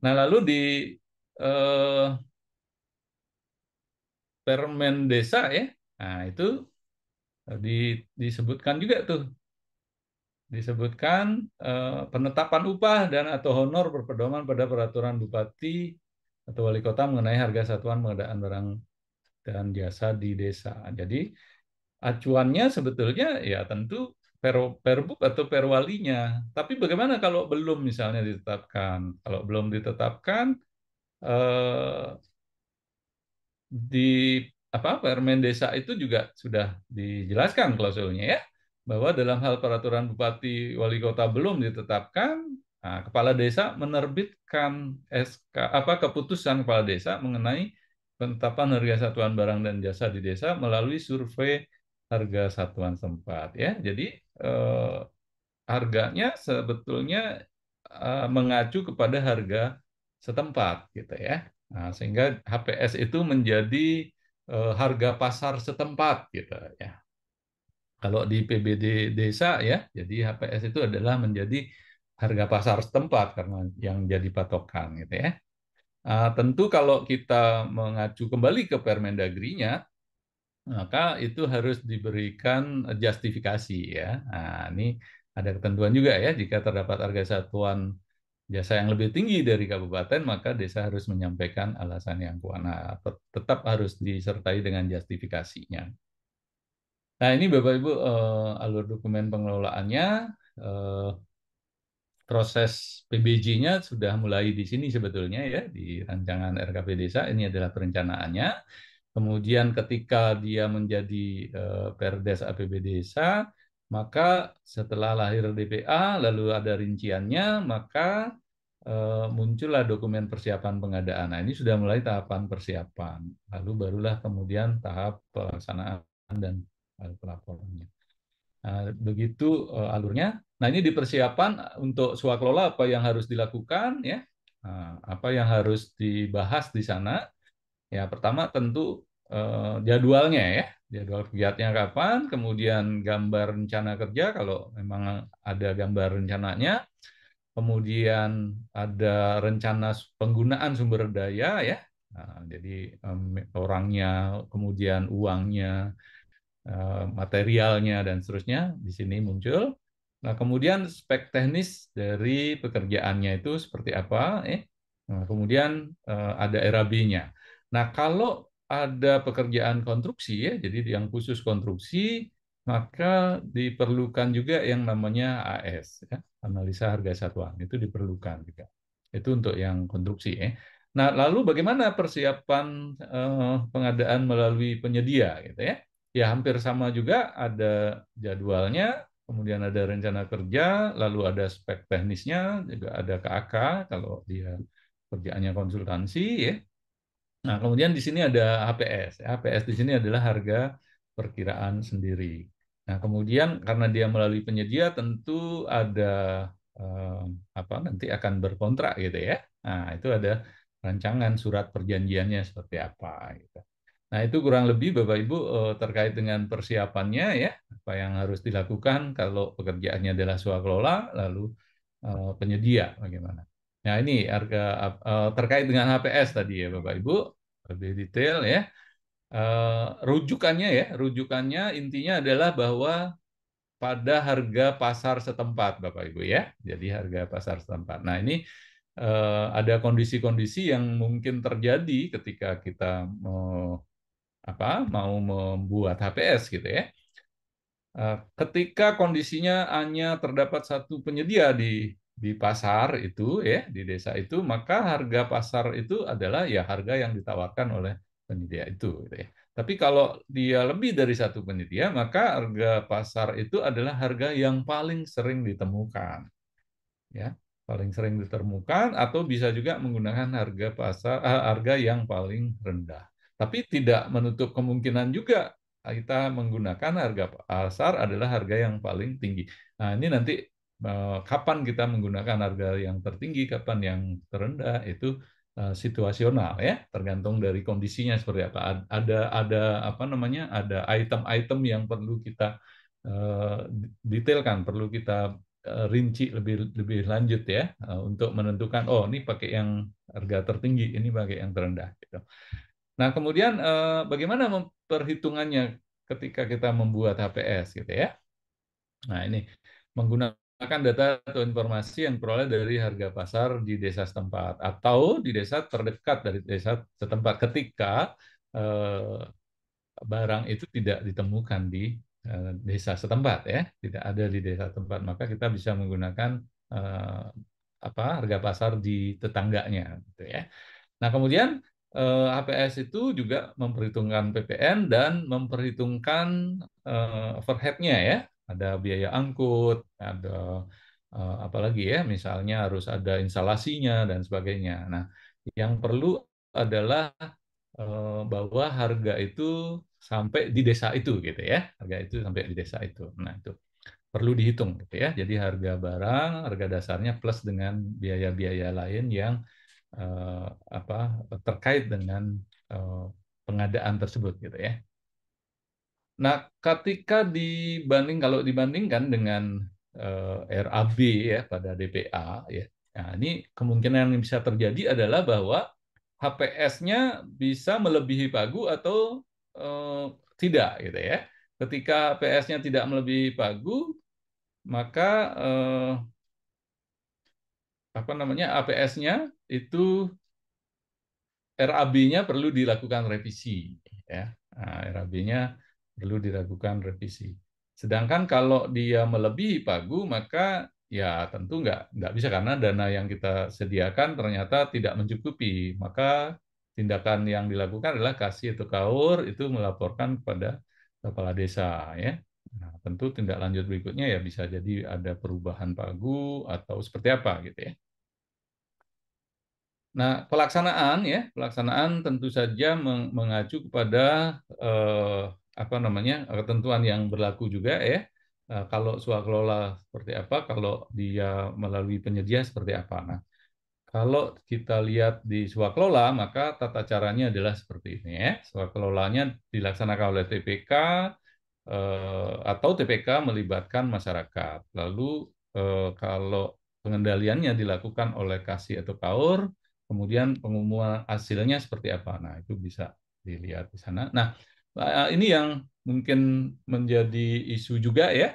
Nah, lalu di eh, permen desa ya. Nah, itu eh, di, disebutkan juga tuh. Disebutkan eh, penetapan upah dan atau honor berpedoman pada peraturan bupati atau wali kota mengenai harga satuan pengadaan barang dan jasa di desa. Jadi acuannya sebetulnya ya tentu per, perbuk atau perwalinya. Tapi bagaimana kalau belum misalnya ditetapkan? Kalau belum ditetapkan eh, di apa Permen Desa itu juga sudah dijelaskan klausulnya ya bahwa dalam hal peraturan bupati wali kota belum ditetapkan nah, kepala desa menerbitkan SK apa keputusan kepala desa mengenai penetapan harga satuan barang dan jasa di desa melalui survei harga satuan sempat ya jadi eh, harganya sebetulnya eh, mengacu kepada harga setempat gitu ya Nah, sehingga HPS itu menjadi eh, harga pasar setempat gitu ya. Kalau di PBD desa ya, jadi HPS itu adalah menjadi harga pasar setempat karena yang jadi patokan gitu ya. Nah, tentu kalau kita mengacu kembali ke Permendagri-nya, maka itu harus diberikan justifikasi ya. Nah, ini ada ketentuan juga ya jika terdapat harga satuan jasa yang lebih tinggi dari kabupaten, maka desa harus menyampaikan alasan yang kuat. Nah, tetap harus disertai dengan justifikasinya. Nah, ini Bapak Ibu eh, alur dokumen pengelolaannya, eh, proses PBJ-nya sudah mulai di sini sebetulnya ya di rancangan RKP desa. Ini adalah perencanaannya. Kemudian ketika dia menjadi eh, Perdes APBD desa, maka setelah lahir DPA lalu ada rinciannya maka Eh, muncullah dokumen persiapan pengadaan. Nah, ini sudah mulai tahapan persiapan. Lalu barulah kemudian tahap pelaksanaan dan pelaporannya. Nah, begitu eh, alurnya. Nah, ini di persiapan untuk suaklola apa yang harus dilakukan ya? Nah, apa yang harus dibahas di sana? Ya, pertama tentu eh, jadwalnya ya. Jadwal kegiatannya kapan, kemudian gambar rencana kerja kalau memang ada gambar rencananya kemudian ada rencana penggunaan sumber daya ya nah, jadi um, orangnya kemudian uangnya uh, materialnya dan seterusnya di sini muncul nah kemudian spek teknis dari pekerjaannya itu seperti apa eh nah, kemudian uh, ada erabinya. nah kalau ada pekerjaan konstruksi ya jadi yang khusus konstruksi maka diperlukan juga yang namanya AS ya analisa harga satuan itu diperlukan juga. Gitu. Itu untuk yang konstruksi. Eh. Nah, lalu bagaimana persiapan eh, pengadaan melalui penyedia gitu ya? Ya hampir sama juga ada jadwalnya, kemudian ada rencana kerja, lalu ada spek teknisnya, juga ada KAK kalau dia kerjaannya konsultansi ya. Nah, kemudian di sini ada HPS. HPS di sini adalah harga perkiraan sendiri. Nah, kemudian karena dia melalui penyedia tentu ada eh, apa nanti akan berkontrak gitu ya. Nah, itu ada rancangan surat perjanjiannya seperti apa gitu. Nah, itu kurang lebih Bapak Ibu eh, terkait dengan persiapannya ya, apa yang harus dilakukan kalau pekerjaannya adalah swakelola lalu eh, penyedia bagaimana. Nah, ini harga eh, terkait dengan HPS tadi ya Bapak Ibu lebih detail ya. Eh, rujukannya ya, rujukannya intinya adalah bahwa pada harga pasar setempat, Bapak Ibu ya. Jadi harga pasar setempat. Nah ini eh, ada kondisi-kondisi yang mungkin terjadi ketika kita mau apa mau membuat HPS gitu ya. Eh, ketika kondisinya hanya terdapat satu penyedia di di pasar itu ya di desa itu maka harga pasar itu adalah ya harga yang ditawarkan oleh penyedia itu. Gitu ya. Tapi kalau dia lebih dari satu penyedia, maka harga pasar itu adalah harga yang paling sering ditemukan. Ya, paling sering ditemukan atau bisa juga menggunakan harga pasar uh, harga yang paling rendah. Tapi tidak menutup kemungkinan juga kita menggunakan harga pasar adalah harga yang paling tinggi. Nah, ini nanti eh, kapan kita menggunakan harga yang tertinggi, kapan yang terendah itu Eh, situasional ya tergantung dari kondisinya seperti apa ada ada apa namanya ada item-item yang perlu kita eh, detailkan perlu kita eh, rinci lebih lebih lanjut ya untuk menentukan oh ini pakai yang harga tertinggi ini pakai yang terendah gitu nah kemudian bagaimana perhitungannya ketika kita membuat HPS gitu ya nah ini menggunakan menggunakan data atau informasi yang peroleh dari harga pasar di desa setempat atau di desa terdekat dari desa setempat ketika eh, barang itu tidak ditemukan di eh, desa setempat ya tidak ada di desa tempat maka kita bisa menggunakan eh, apa harga pasar di tetangganya gitu ya nah kemudian eh, APS itu juga memperhitungkan PPN dan memperhitungkan eh, overheadnya ya ada biaya angkut, ada uh, eh, apalagi ya, misalnya harus ada instalasinya dan sebagainya. Nah, yang perlu adalah uh, bahwa harga itu sampai di desa itu gitu ya, harga itu sampai di desa itu. Nah, itu perlu dihitung gitu ya. Jadi harga barang, harga dasarnya plus dengan biaya-biaya lain yang uh, apa terkait dengan uh, pengadaan tersebut gitu ya. Nah, ketika dibanding kalau dibandingkan dengan eh, RAB ya pada DPA ya. Nah, ini kemungkinan yang bisa terjadi adalah bahwa HPS-nya bisa melebihi pagu atau eh, tidak gitu ya. Ketika HPS-nya tidak melebihi pagu, maka eh, apa namanya APS-nya itu RAB-nya perlu dilakukan revisi ya. Nah, RAB-nya perlu ya, diragukan revisi. Sedangkan kalau dia melebihi pagu, maka ya tentu nggak nggak bisa karena dana yang kita sediakan ternyata tidak mencukupi. Maka tindakan yang dilakukan adalah kasih atau kaur itu melaporkan kepada kepala desa ya. Nah, tentu tindak lanjut berikutnya ya bisa jadi ada perubahan pagu atau seperti apa gitu ya. Nah, pelaksanaan ya, pelaksanaan tentu saja mengacu kepada eh, apa namanya ketentuan yang berlaku juga ya eh, kalau kelola seperti apa kalau dia melalui penyedia seperti apa nah kalau kita lihat di kelola maka tata caranya adalah seperti ini ya kelolanya dilaksanakan oleh TPK eh, atau TPK melibatkan masyarakat lalu eh, kalau pengendaliannya dilakukan oleh kasih atau kaur kemudian pengumuman hasilnya seperti apa nah itu bisa dilihat di sana nah Ah, ah, ini yang mungkin menjadi isu juga ya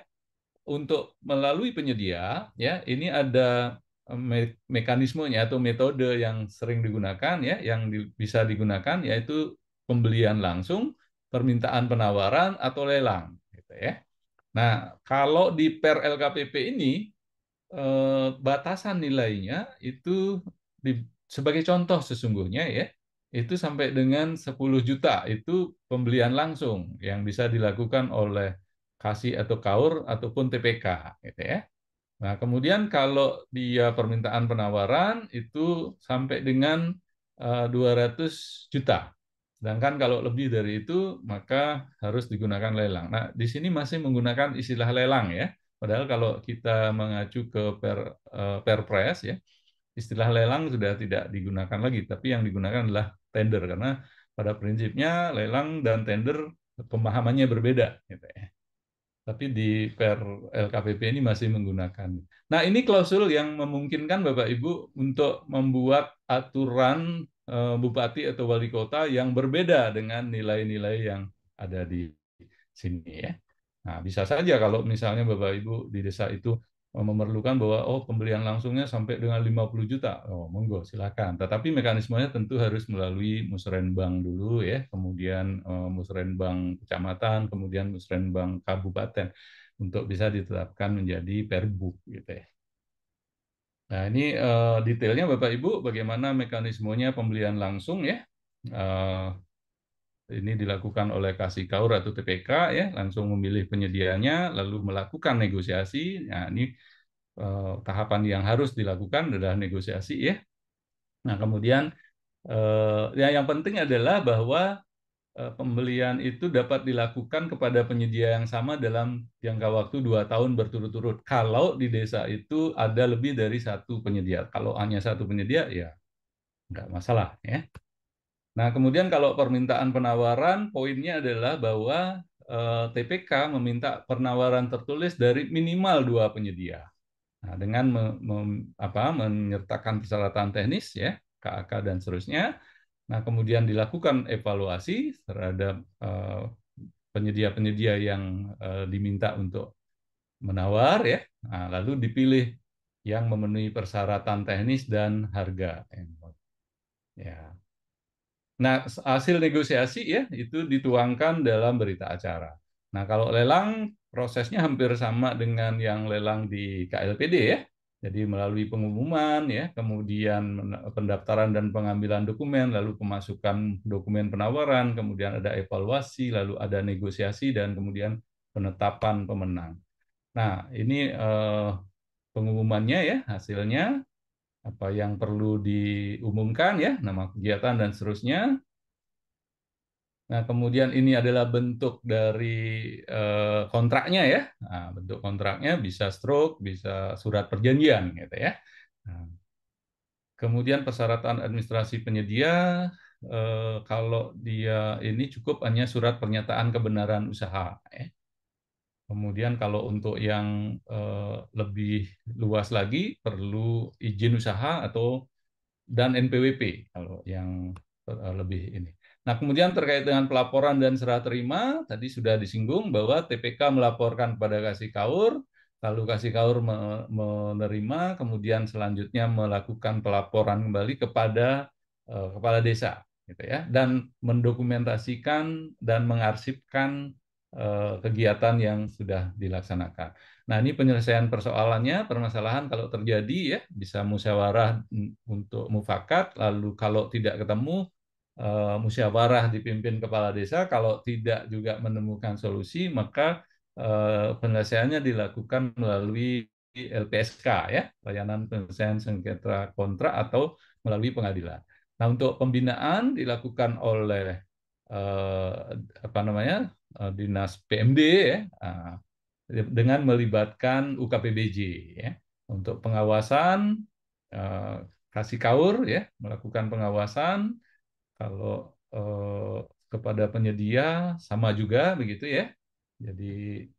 untuk melalui penyedia ya ini ada eh, me mekanismenya atau metode yang sering digunakan ya yang di bisa digunakan yaitu pembelian langsung, permintaan penawaran atau lelang gitu ya. Nah, kalau di per LKPP ini eh, batasan nilainya itu di, sebagai contoh sesungguhnya ya itu sampai dengan 10 juta itu pembelian langsung yang bisa dilakukan oleh kasih atau kaur ataupun TPK gitu ya. Nah, kemudian kalau dia permintaan penawaran itu sampai dengan eh, dua 200 juta. Sedangkan kalau lebih dari itu maka harus digunakan lelang. Nah, di sini masih menggunakan istilah lelang ya. Padahal kalau kita mengacu ke per, eh, Perpres ya, istilah lelang sudah tidak digunakan lagi, tapi yang digunakan adalah tender karena pada prinsipnya lelang dan tender pemahamannya berbeda. Gitu ya. Tapi di per LKPP ini masih menggunakan. Nah ini klausul yang memungkinkan Bapak Ibu untuk membuat aturan eh, bupati atau wali kota yang berbeda dengan nilai-nilai yang ada di sini ya. Nah, bisa saja kalau misalnya Bapak Ibu di desa itu Oh, memerlukan bahwa oh pembelian langsungnya sampai dengan 50 juta. Oh, monggo silakan. Tetapi mekanismenya tentu harus melalui musrenbang dulu ya, kemudian uh, eh, musrenbang kecamatan, kemudian musrenbang kabupaten untuk bisa ditetapkan menjadi perbuk gitu ya. Nah, ini uh, detailnya Bapak Ibu bagaimana mekanismenya pembelian langsung ya. Uh, ini dilakukan oleh kasih kaur atau TPK ya langsung memilih penyediaannya, lalu melakukan negosiasi nah ini eh, tahapan yang harus dilakukan adalah negosiasi ya nah kemudian eh, ya yang penting adalah bahwa eh, pembelian itu dapat dilakukan kepada penyedia yang sama dalam jangka waktu dua tahun berturut-turut kalau di desa itu ada lebih dari satu penyedia kalau hanya satu penyedia ya nggak masalah ya Nah, kemudian kalau permintaan penawaran, poinnya adalah bahwa eh, TPK meminta penawaran tertulis dari minimal dua penyedia. Nah, dengan me, me, apa, menyertakan persyaratan teknis ya, KAK dan seterusnya. Nah, kemudian dilakukan evaluasi terhadap eh, penyedia-penyedia uh, yang uh, diminta untuk menawar ya. Nah, lalu dipilih yang memenuhi persyaratan teknis dan harga. Ya. Nah, hasil negosiasi ya itu dituangkan dalam berita acara. Nah, kalau lelang prosesnya hampir sama dengan yang lelang di KLPD ya. Jadi melalui pengumuman ya, kemudian pendaftaran dan pengambilan dokumen, lalu pemasukan dokumen penawaran, kemudian ada evaluasi, lalu ada negosiasi dan kemudian penetapan pemenang. Nah, ini eh, pengumumannya ya hasilnya apa yang perlu diumumkan ya, nama kegiatan dan seterusnya. Nah, kemudian ini adalah bentuk dari eh, kontraknya ya. Nah, bentuk kontraknya bisa stroke, bisa surat perjanjian gitu ya. Nah, kemudian persyaratan administrasi penyedia eh, kalau dia ini cukup hanya surat pernyataan kebenaran usaha ya. Kemudian kalau untuk yang eh, lebih luas lagi perlu izin usaha atau dan NPWP kalau yang eh, lebih ini. Nah, kemudian terkait dengan pelaporan dan serah terima tadi sudah disinggung bahwa TPK melaporkan kepada Kasih Kaur, lalu Kasih Kaur menerima, kemudian selanjutnya melakukan pelaporan kembali kepada eh, kepala desa gitu ya dan mendokumentasikan dan mengarsipkan Eh, kegiatan yang sudah dilaksanakan. Nah, ini penyelesaian persoalannya, permasalahan kalau terjadi ya bisa musyawarah untuk mufakat, lalu kalau tidak ketemu eh, musyawarah dipimpin kepala desa, kalau tidak juga menemukan solusi, maka eh, penyelesaiannya dilakukan melalui LPSK ya, layanan penyelesaian sengketa kontrak atau melalui pengadilan. Nah, untuk pembinaan dilakukan oleh apa namanya? Eh, dinas PMD ya, eh, dengan melibatkan UKPBJ ya, untuk pengawasan eh, kasih kaur ya, melakukan pengawasan kalau uh, kepada penyedia sama juga begitu ya. Jadi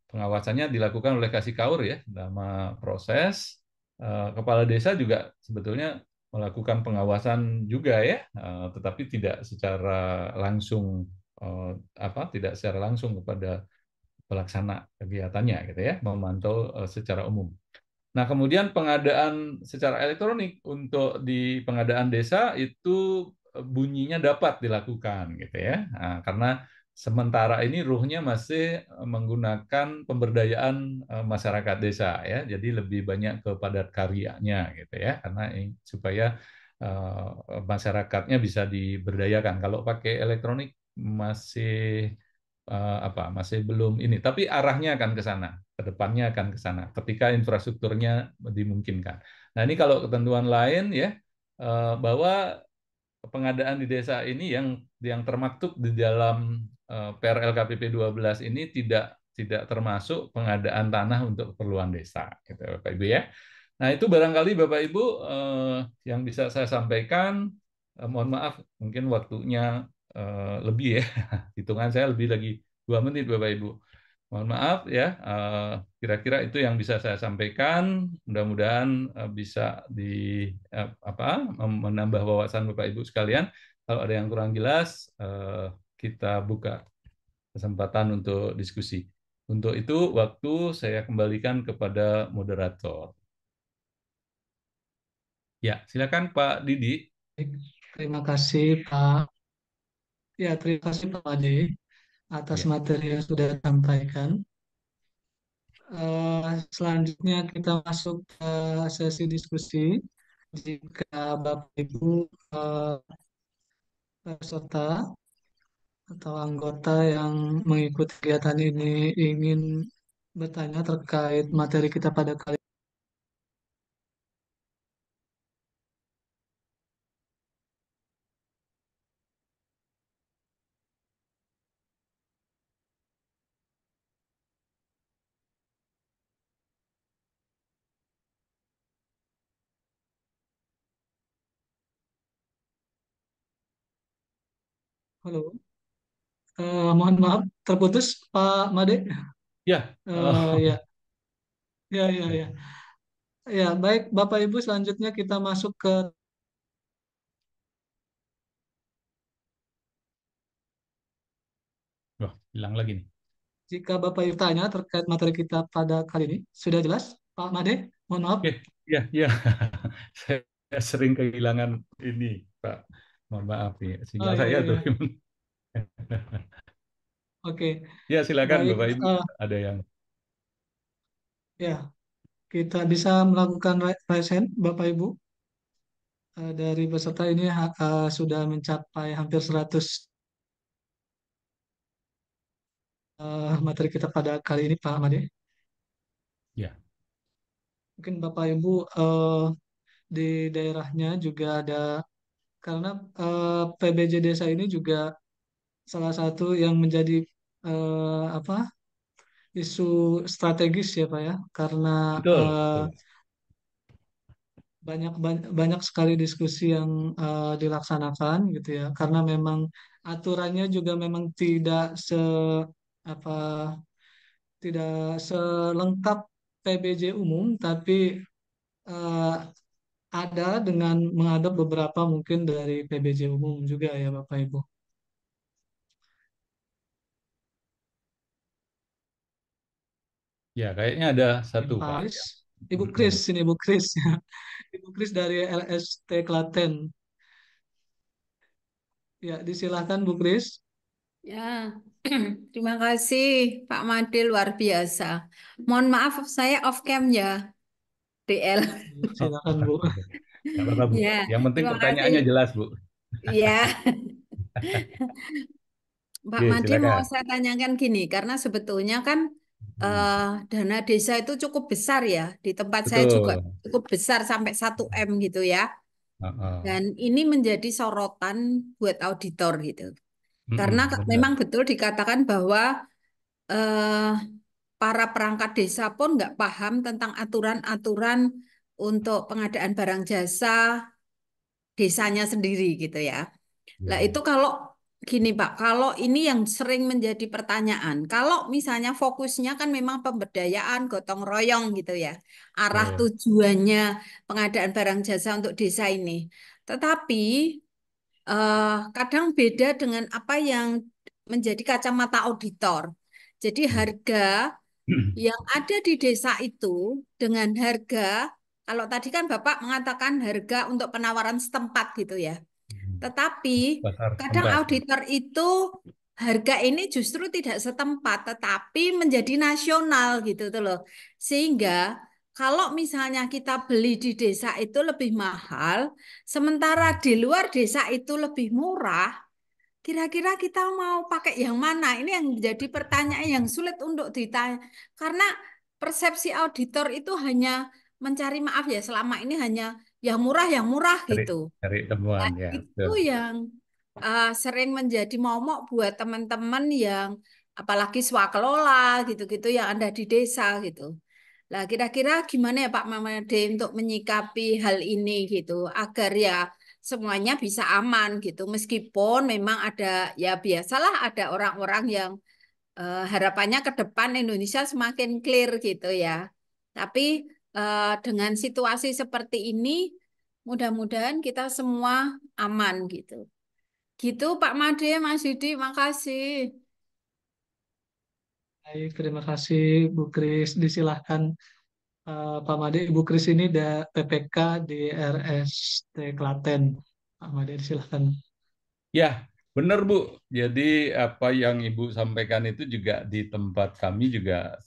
pengawasannya dilakukan oleh kasih kaur ya dalam proses uh, kepala desa juga sebetulnya melakukan pengawasan juga ya, tetapi tidak secara langsung Eh, apa tidak secara langsung kepada pelaksana kegiatannya gitu ya, memantau eh, secara umum. Nah, kemudian pengadaan secara elektronik untuk di pengadaan desa itu eh, bunyinya dapat dilakukan gitu ya. Nah, karena sementara ini ruhnya masih menggunakan pemberdayaan masyarakat desa ya jadi lebih banyak kepada karyanya gitu ya karena supaya masyarakatnya bisa diberdayakan kalau pakai elektronik masih uh, apa masih belum ini tapi arahnya akan ke sana kedepannya akan ke sana ketika infrastrukturnya dimungkinkan nah ini kalau ketentuan lain ya uh, bahwa pengadaan di desa ini yang yang termaktub di dalam uh, KPP 12 ini tidak tidak termasuk pengadaan tanah untuk keperluan desa gitu Bapak Ibu ya nah itu barangkali Bapak Ibu uh, yang bisa saya sampaikan mohon maaf mungkin waktunya Eh, lebih ya. Hitungan saya lebih lagi dua menit Bapak Ibu. Mohon maaf ya, eh, kira-kira itu yang bisa saya sampaikan. Mudah-mudahan eh, bisa di apa menambah wawasan Bapak Ibu sekalian. Kalau ada yang kurang jelas, kita buka kesempatan untuk diskusi. Untuk itu waktu saya kembalikan kepada moderator. Ya, silakan Pak Didi. Terima kasih Pak Ya, terima kasih Pak Ade atas ya. materi yang sudah sampaikan. Uh, eh, selanjutnya kita masuk ke sesi diskusi. Jika Bapak Ibu uh, peserta atau anggota yang mengikuti kegiatan ini ingin bertanya terkait materi kita pada kali Halo. uh, mohon maaf terputus Pak Made. Ya. Eh, ya. Ya, ya, ya. Ya, baik Bapak Ibu selanjutnya kita masuk ke Wah, hilang lagi nih. Jika Bapak Ibu tanya terkait materi kita pada kali ini, sudah jelas Pak Made? Mohon maaf. ya, ya. Saya sering kehilangan ini, Pak. Mohon maaf ya, sinyal oh, iya, saya iya. tuh. Oke. okay. Ya, silakan Baik, Bapak Ibu uh, ada yang Ya. Kita bisa melakukan present Bapak Ibu. Uh, dari peserta ini uh, sudah mencapai hampir 100 uh, materi kita pada kali ini Pak Ahmad ya. Ya. Mungkin Bapak Ibu uh, di daerahnya juga ada karena uh, eh, PBJ desa ini juga salah satu yang menjadi uh, apa isu strategis ya Pak ya karena Betul. Eh, banyak banyak sekali diskusi yang uh, dilaksanakan gitu ya karena memang aturannya juga memang tidak se apa tidak selengkap PBJ umum tapi ada dengan menghadap beberapa mungkin dari PBJ umum juga ya Bapak Ibu. Ya, kayaknya ada satu Paris. Pak. Ibu Kris, sini Ibu Kris. Ibu Kris dari LST Klaten. Ya, disilahkan Bu Kris. Ya, terima kasih Pak Made luar biasa. Mohon maaf saya off cam ya. DL. Silakan Bu. Ya, Yang penting pertanyaannya kasih. jelas Bu. Iya. Pak ya, Madi mau saya tanyakan gini, karena sebetulnya kan uh, dana desa itu cukup besar ya. Di tempat Betul. saya juga cukup besar sampai 1M gitu ya. Dan ini menjadi sorotan buat auditor gitu. Mm-hmm, Karena memang betul dikatakan bahwa uh, para perangkat desa pun nggak paham tentang aturan-aturan untuk pengadaan barang jasa desanya sendiri gitu ya. Nah itu kalau gini Pak, kalau ini yang sering menjadi pertanyaan, kalau misalnya fokusnya kan memang pemberdayaan, gotong royong gitu ya, arah ya. tujuannya pengadaan barang jasa untuk desa ini. Tetapi eh, kadang beda dengan apa yang menjadi kacamata auditor. Jadi hmm. harga yang ada di desa itu dengan harga kalau tadi kan Bapak mengatakan harga untuk penawaran setempat gitu ya. Hmm. Tetapi kadang auditor itu harga ini justru tidak setempat tetapi menjadi nasional gitu tuh loh. Sehingga kalau misalnya kita beli di desa itu lebih mahal, sementara di luar desa itu lebih murah, kira-kira kita mau pakai yang mana? Ini yang menjadi pertanyaan yang sulit untuk ditanya. Karena persepsi auditor itu hanya mencari maaf ya selama ini hanya yang murah yang murah cari, gitu. Cari temuan nah, ya. Itu yang uh, sering menjadi momok buat teman-teman yang apalagi swakelola gitu-gitu yang ada di desa gitu. Lah kira-kira gimana ya Pak Mamade untuk menyikapi hal ini gitu agar ya semuanya bisa aman gitu. Meskipun memang ada ya biasalah ada orang-orang yang uh, harapannya ke depan Indonesia semakin clear gitu ya. Tapi uh, dengan situasi seperti ini mudah-mudahan kita semua aman gitu. Gitu Pak Made, Mas Yudi, makasih. Baik, terima kasih Bu Kris. Disilahkan Eh, Pak Made Ibu Kris ini da PPK di RST Klaten. Pak Made silahkan. Ya, benar Bu. Jadi apa yang Ibu sampaikan itu juga di tempat kami juga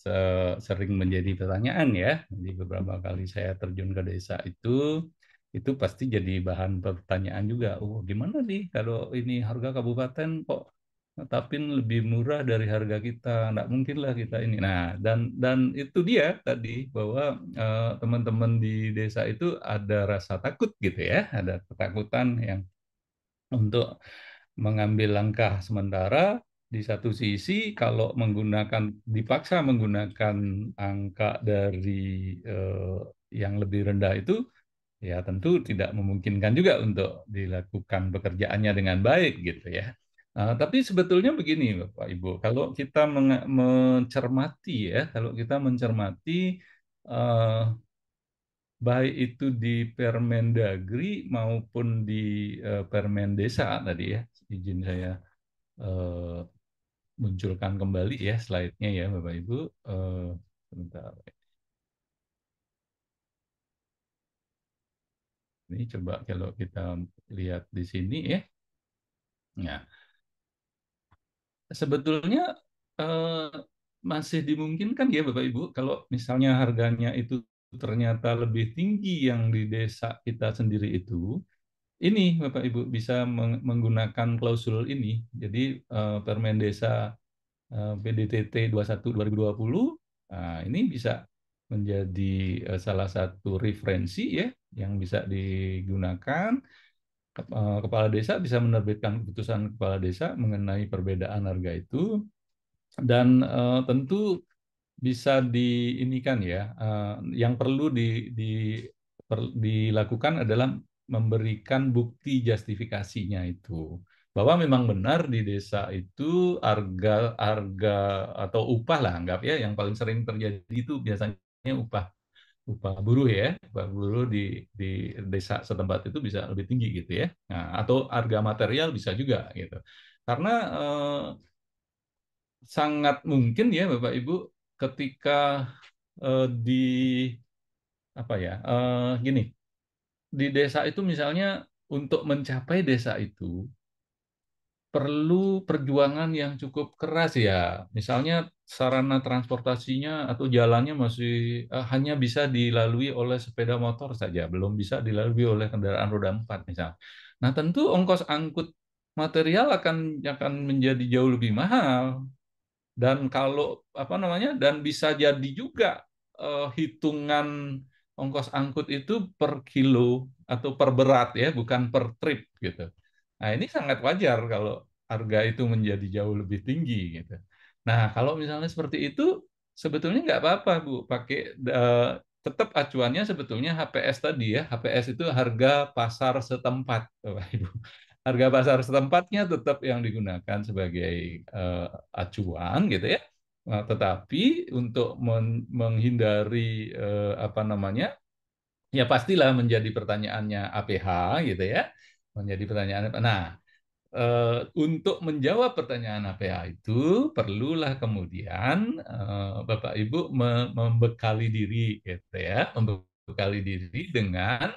sering menjadi pertanyaan ya. Jadi beberapa kali saya terjun ke desa itu itu pasti jadi bahan pertanyaan juga. Oh, gimana nih kalau ini harga kabupaten kok tapi lebih murah dari harga kita. Nggak mungkin lah kita ini. Nah, dan dan itu dia tadi bahwa eh, teman-teman uh, di desa itu ada rasa takut gitu ya, ada ketakutan yang untuk mengambil langkah sementara di satu sisi kalau menggunakan dipaksa menggunakan angka dari uh, yang lebih rendah itu ya tentu tidak memungkinkan juga untuk dilakukan pekerjaannya dengan baik gitu ya. Nah, tapi sebetulnya begini, Bapak Ibu, kalau kita mencermati ya, kalau kita mencermati eh, baik itu di Permendagri maupun di eh, Permendesa tadi ya, izin saya eh, munculkan kembali ya slide-nya ya, Bapak Ibu. Eh, sebentar. Ini coba kalau kita lihat di sini ya. Nah, sebetulnya uh, masih dimungkinkan ya Bapak Ibu kalau misalnya harganya itu ternyata lebih tinggi yang di desa kita sendiri itu ini Bapak Ibu bisa menggunakan klausul ini. Jadi uh, Permen Desa uh, PDTT 21 2020 nah, ini bisa menjadi eh, salah satu referensi ya yang bisa digunakan Eh, kepala desa bisa menerbitkan keputusan kepala desa mengenai perbedaan harga itu dan uh, tentu bisa diinikan ya uh, yang perlu di, di per, dilakukan adalah memberikan bukti justifikasinya itu bahwa memang benar di desa itu harga harga atau upah lah anggap ya yang paling sering terjadi itu biasanya upah upah buruh ya, upah buruh di di desa setempat itu bisa lebih tinggi gitu ya. Nah, atau harga material bisa juga gitu. Karena eh, sangat mungkin ya Bapak Ibu ketika eh, di apa ya? Eh, gini. Di desa itu misalnya untuk mencapai desa itu perlu perjuangan yang cukup keras ya. Misalnya sarana transportasinya atau jalannya masih uh, hanya bisa dilalui oleh sepeda motor saja, belum bisa dilalui oleh kendaraan roda empat misal. Nah tentu ongkos angkut material akan akan menjadi jauh lebih mahal dan kalau apa namanya dan bisa jadi juga uh, hitungan ongkos angkut itu per kilo atau per berat ya, bukan per trip gitu. Nah, ini sangat wajar kalau harga itu menjadi jauh lebih tinggi gitu. Nah, kalau misalnya seperti itu sebetulnya nggak apa-apa, Bu. Pakai uh, tetap acuannya sebetulnya HPS tadi ya. HPS itu harga pasar setempat, Bapak Ibu. Harga pasar setempatnya tetap yang digunakan sebagai uh, acuan gitu ya. Nah, tetapi untuk men menghindari uh, apa namanya ya pastilah menjadi pertanyaannya APH gitu ya menjadi pertanyaan nah eh, untuk menjawab pertanyaan APA itu perlulah kemudian eh, Bapak Ibu membekali diri gitu ya, membekali diri dengan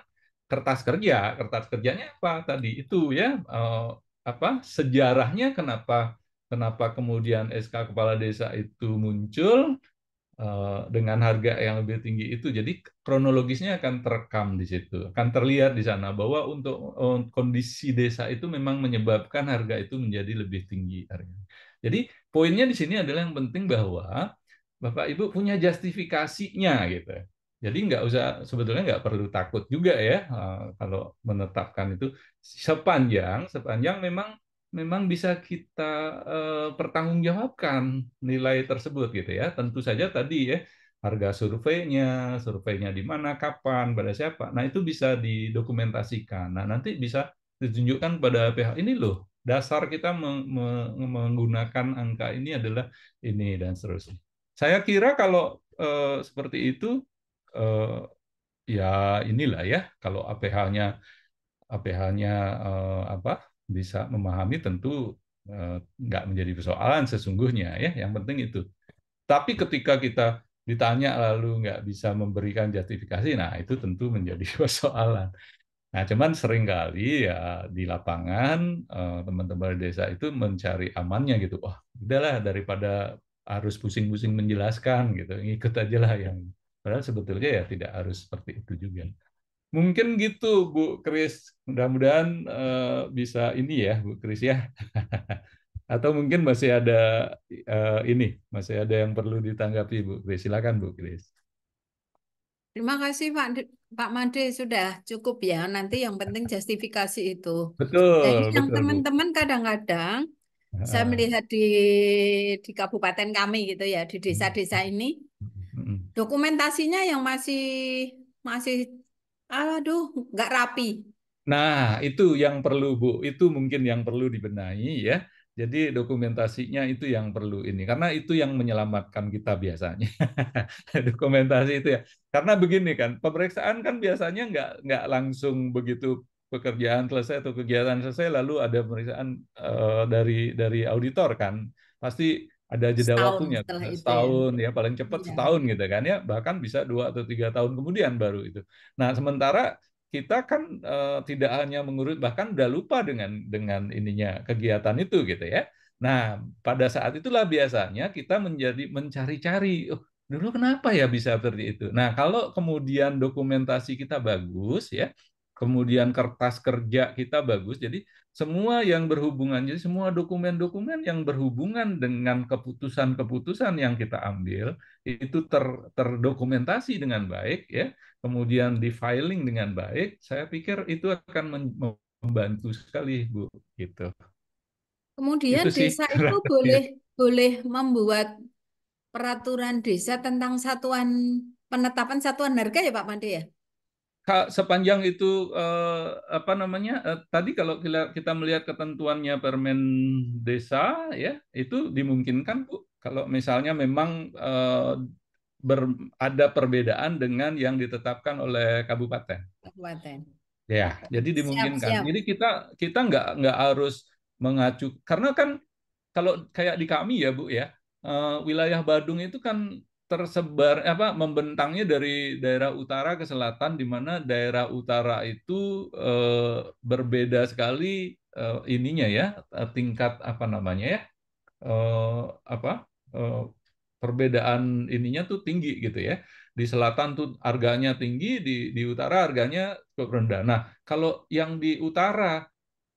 kertas kerja. Kertas kerjanya apa tadi itu ya eh, apa sejarahnya kenapa kenapa kemudian SK kepala desa itu muncul, Eh, dengan harga yang lebih tinggi itu. Jadi kronologisnya akan terekam di situ, akan terlihat di sana bahwa untuk eh, kondisi desa itu memang menyebabkan harga itu menjadi lebih tinggi Jadi poinnya di sini adalah yang penting bahwa Bapak Ibu punya justifikasinya gitu. Jadi nggak usah sebetulnya nggak perlu takut juga ya eh, kalau menetapkan itu sepanjang sepanjang memang memang bisa kita uh, pertanggungjawabkan nilai tersebut gitu ya. Tentu saja tadi ya harga surveinya, surveinya di mana, kapan, pada siapa. Nah, itu bisa didokumentasikan. Nah, nanti bisa ditunjukkan pada pihak ini loh, dasar kita meng menggunakan angka ini adalah ini dan seterusnya. Saya kira kalau uh, seperti itu uh, ya inilah ya kalau APH-nya APH-nya uh, apa bisa memahami tentu eh, nggak menjadi persoalan sesungguhnya ya yang penting itu tapi ketika kita ditanya lalu nggak bisa memberikan justifikasi nah itu tentu menjadi persoalan nah cuman seringkali ya di lapangan eh, teman-teman desa itu mencari amannya gitu wah oh, udahlah daripada harus pusing-pusing menjelaskan gitu ikut aja lah yang padahal sebetulnya ya tidak harus seperti itu juga Mungkin gitu Bu Kris. Mudah-mudahan uh, bisa ini ya Bu Kris ya. Atau mungkin masih ada uh, ini, masih ada yang perlu ditanggapi Bu Kris. Silakan Bu Kris. Terima kasih Pak Pak Made sudah cukup ya. Nanti yang penting justifikasi itu. Betul. Jadi yang teman-teman kadang-kadang saya melihat di di kabupaten kami gitu ya di desa-desa hmm. ini hmm. Hmm. dokumentasinya yang masih masih Aduh, nggak rapi. Nah, itu yang perlu, Bu. Itu mungkin yang perlu dibenahi ya. Jadi dokumentasinya itu yang perlu ini karena itu yang menyelamatkan kita biasanya. Dokumentasi itu ya. Karena begini kan, pemeriksaan kan biasanya nggak nggak langsung begitu pekerjaan selesai atau kegiatan selesai lalu ada pemeriksaan uh, dari dari auditor kan. Pasti ada jeda setahun waktunya ya. setahun ya. ya paling cepat ya. setahun gitu kan ya bahkan bisa dua atau tiga tahun kemudian baru itu nah sementara kita kan uh, tidak hanya mengurut bahkan udah lupa dengan dengan ininya kegiatan itu gitu ya nah pada saat itulah biasanya kita menjadi mencari-cari oh, dulu kenapa ya bisa seperti itu nah kalau kemudian dokumentasi kita bagus ya kemudian kertas kerja kita bagus jadi semua yang berhubungan, jadi semua dokumen-dokumen yang berhubungan dengan keputusan-keputusan yang kita ambil itu ter, terdokumentasi dengan baik, ya, kemudian di filing dengan baik. Saya pikir itu akan membantu sekali, Bu. Gitu. Kemudian itu sih, desa itu boleh boleh membuat peraturan desa tentang satuan penetapan satuan harga ya, Pak Mandi ya? sepanjang itu eh, apa namanya eh, tadi kalau kita melihat ketentuannya Permen Desa ya itu dimungkinkan Bu kalau misalnya memang eh, ada perbedaan dengan yang ditetapkan oleh kabupaten. Kabupaten. Ya, jadi dimungkinkan. Siap, siap. Jadi kita kita nggak nggak harus mengacu karena kan kalau kayak di kami ya Bu ya eh, wilayah Badung itu kan tersebar eh, apa membentangnya dari daerah utara ke selatan di mana daerah utara itu eh, berbeda sekali eh, ininya ya eh, tingkat apa namanya ya eh, apa eh, perbedaan ininya tuh tinggi gitu ya di selatan tuh harganya tinggi di di utara harganya cukup rendah nah kalau yang di utara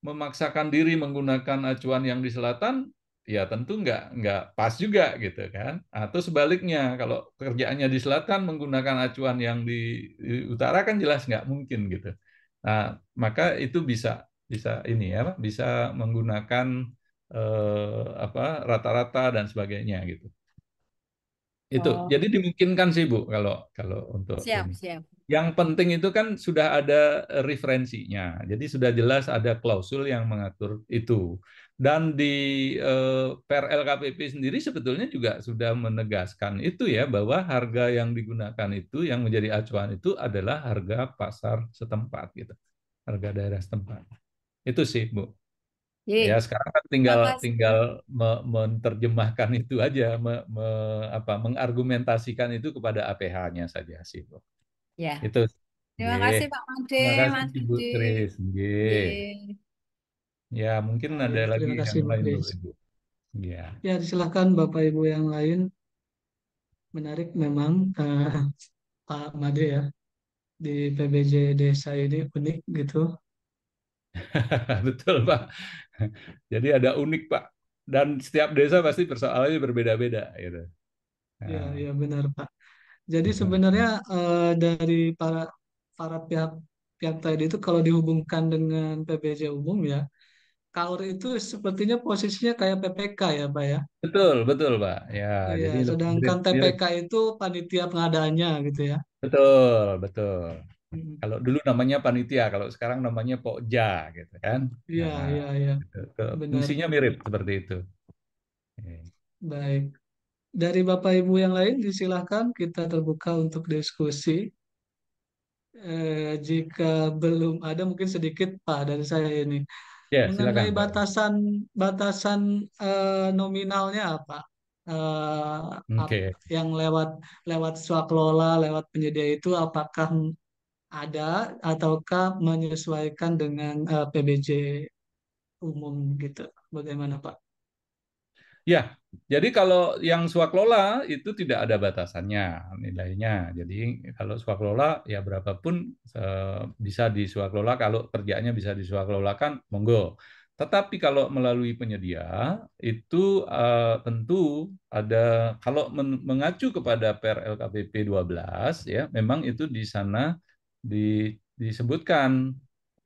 memaksakan diri menggunakan acuan yang di selatan ya tentu nggak nggak pas juga gitu kan atau nah, sebaliknya kalau kerjaannya di selatan menggunakan acuan yang di, di utara kan jelas nggak mungkin gitu nah maka itu bisa bisa ini ya bisa menggunakan eh, apa rata-rata dan sebagainya gitu itu oh. jadi dimungkinkan sih bu kalau kalau untuk siap siap yang penting itu kan sudah ada referensinya jadi sudah jelas ada klausul yang mengatur itu dan di eh, PRLKPP sendiri sebetulnya juga sudah menegaskan itu ya bahwa harga yang digunakan itu yang menjadi acuan itu adalah harga pasar setempat gitu harga daerah setempat itu sih bu ya sekarang kan tinggal Makasih. tinggal me menerjemahkan itu aja me me apa mengargumentasikan itu kepada APH-nya saja sih bu ya itu Terima kasih Pak Mande, Terima kasih Mas Ibu Ya, mungkin ada lagi kasih, yang lain Bapak Ibu. Iya. Ya. Ya, silakan Bapak Ibu yang lain. Menarik memang uh, Pak Made ya di PBJ desa ini unik gitu. Betul, Pak. Jadi ada unik, Pak. Dan setiap desa pasti persoalannya berbeda-beda gitu. Ya, ya benar, Pak. Jadi sebenarnya uh, dari para para pihak pihak tadi itu kalau dihubungkan dengan PBJ umum ya, Kaur itu sepertinya posisinya kayak PPK ya, Pak ya? Betul, betul, Pak. Ya, Iya, jadi sedangkan lebih- TPK itu panitia pengadaannya gitu ya. betul, betul. Hmm. Kalau dulu namanya panitia, kalau sekarang namanya pokja gitu kan. Iya, nah, iya, iya. Gitu. fungsinya mirip seperti itu. Baik. Dari Bapak Ibu yang lain, disilahkan kita terbuka untuk diskusi. Eh, jika belum ada, mungkin sedikit Pak dari saya ini. Ya, mengenai batasan batasan uh, nominalnya apa? Uh, eh, okay. apa? yang lewat lewat swakelola, lewat penyedia itu apakah ada ataukah menyesuaikan dengan uh, eh, PBJ umum gitu? Bagaimana, Pak? Ya, jadi kalau yang swaklola itu tidak ada batasannya nilainya. Jadi kalau swaklola ya berapapun eh, bisa bisa diswaklola kalau kerjanya bisa kan monggo. Tetapi kalau melalui penyedia itu uh, tentu ada kalau men mengacu kepada PR LKPP 12 ya memang itu di sana di, disebutkan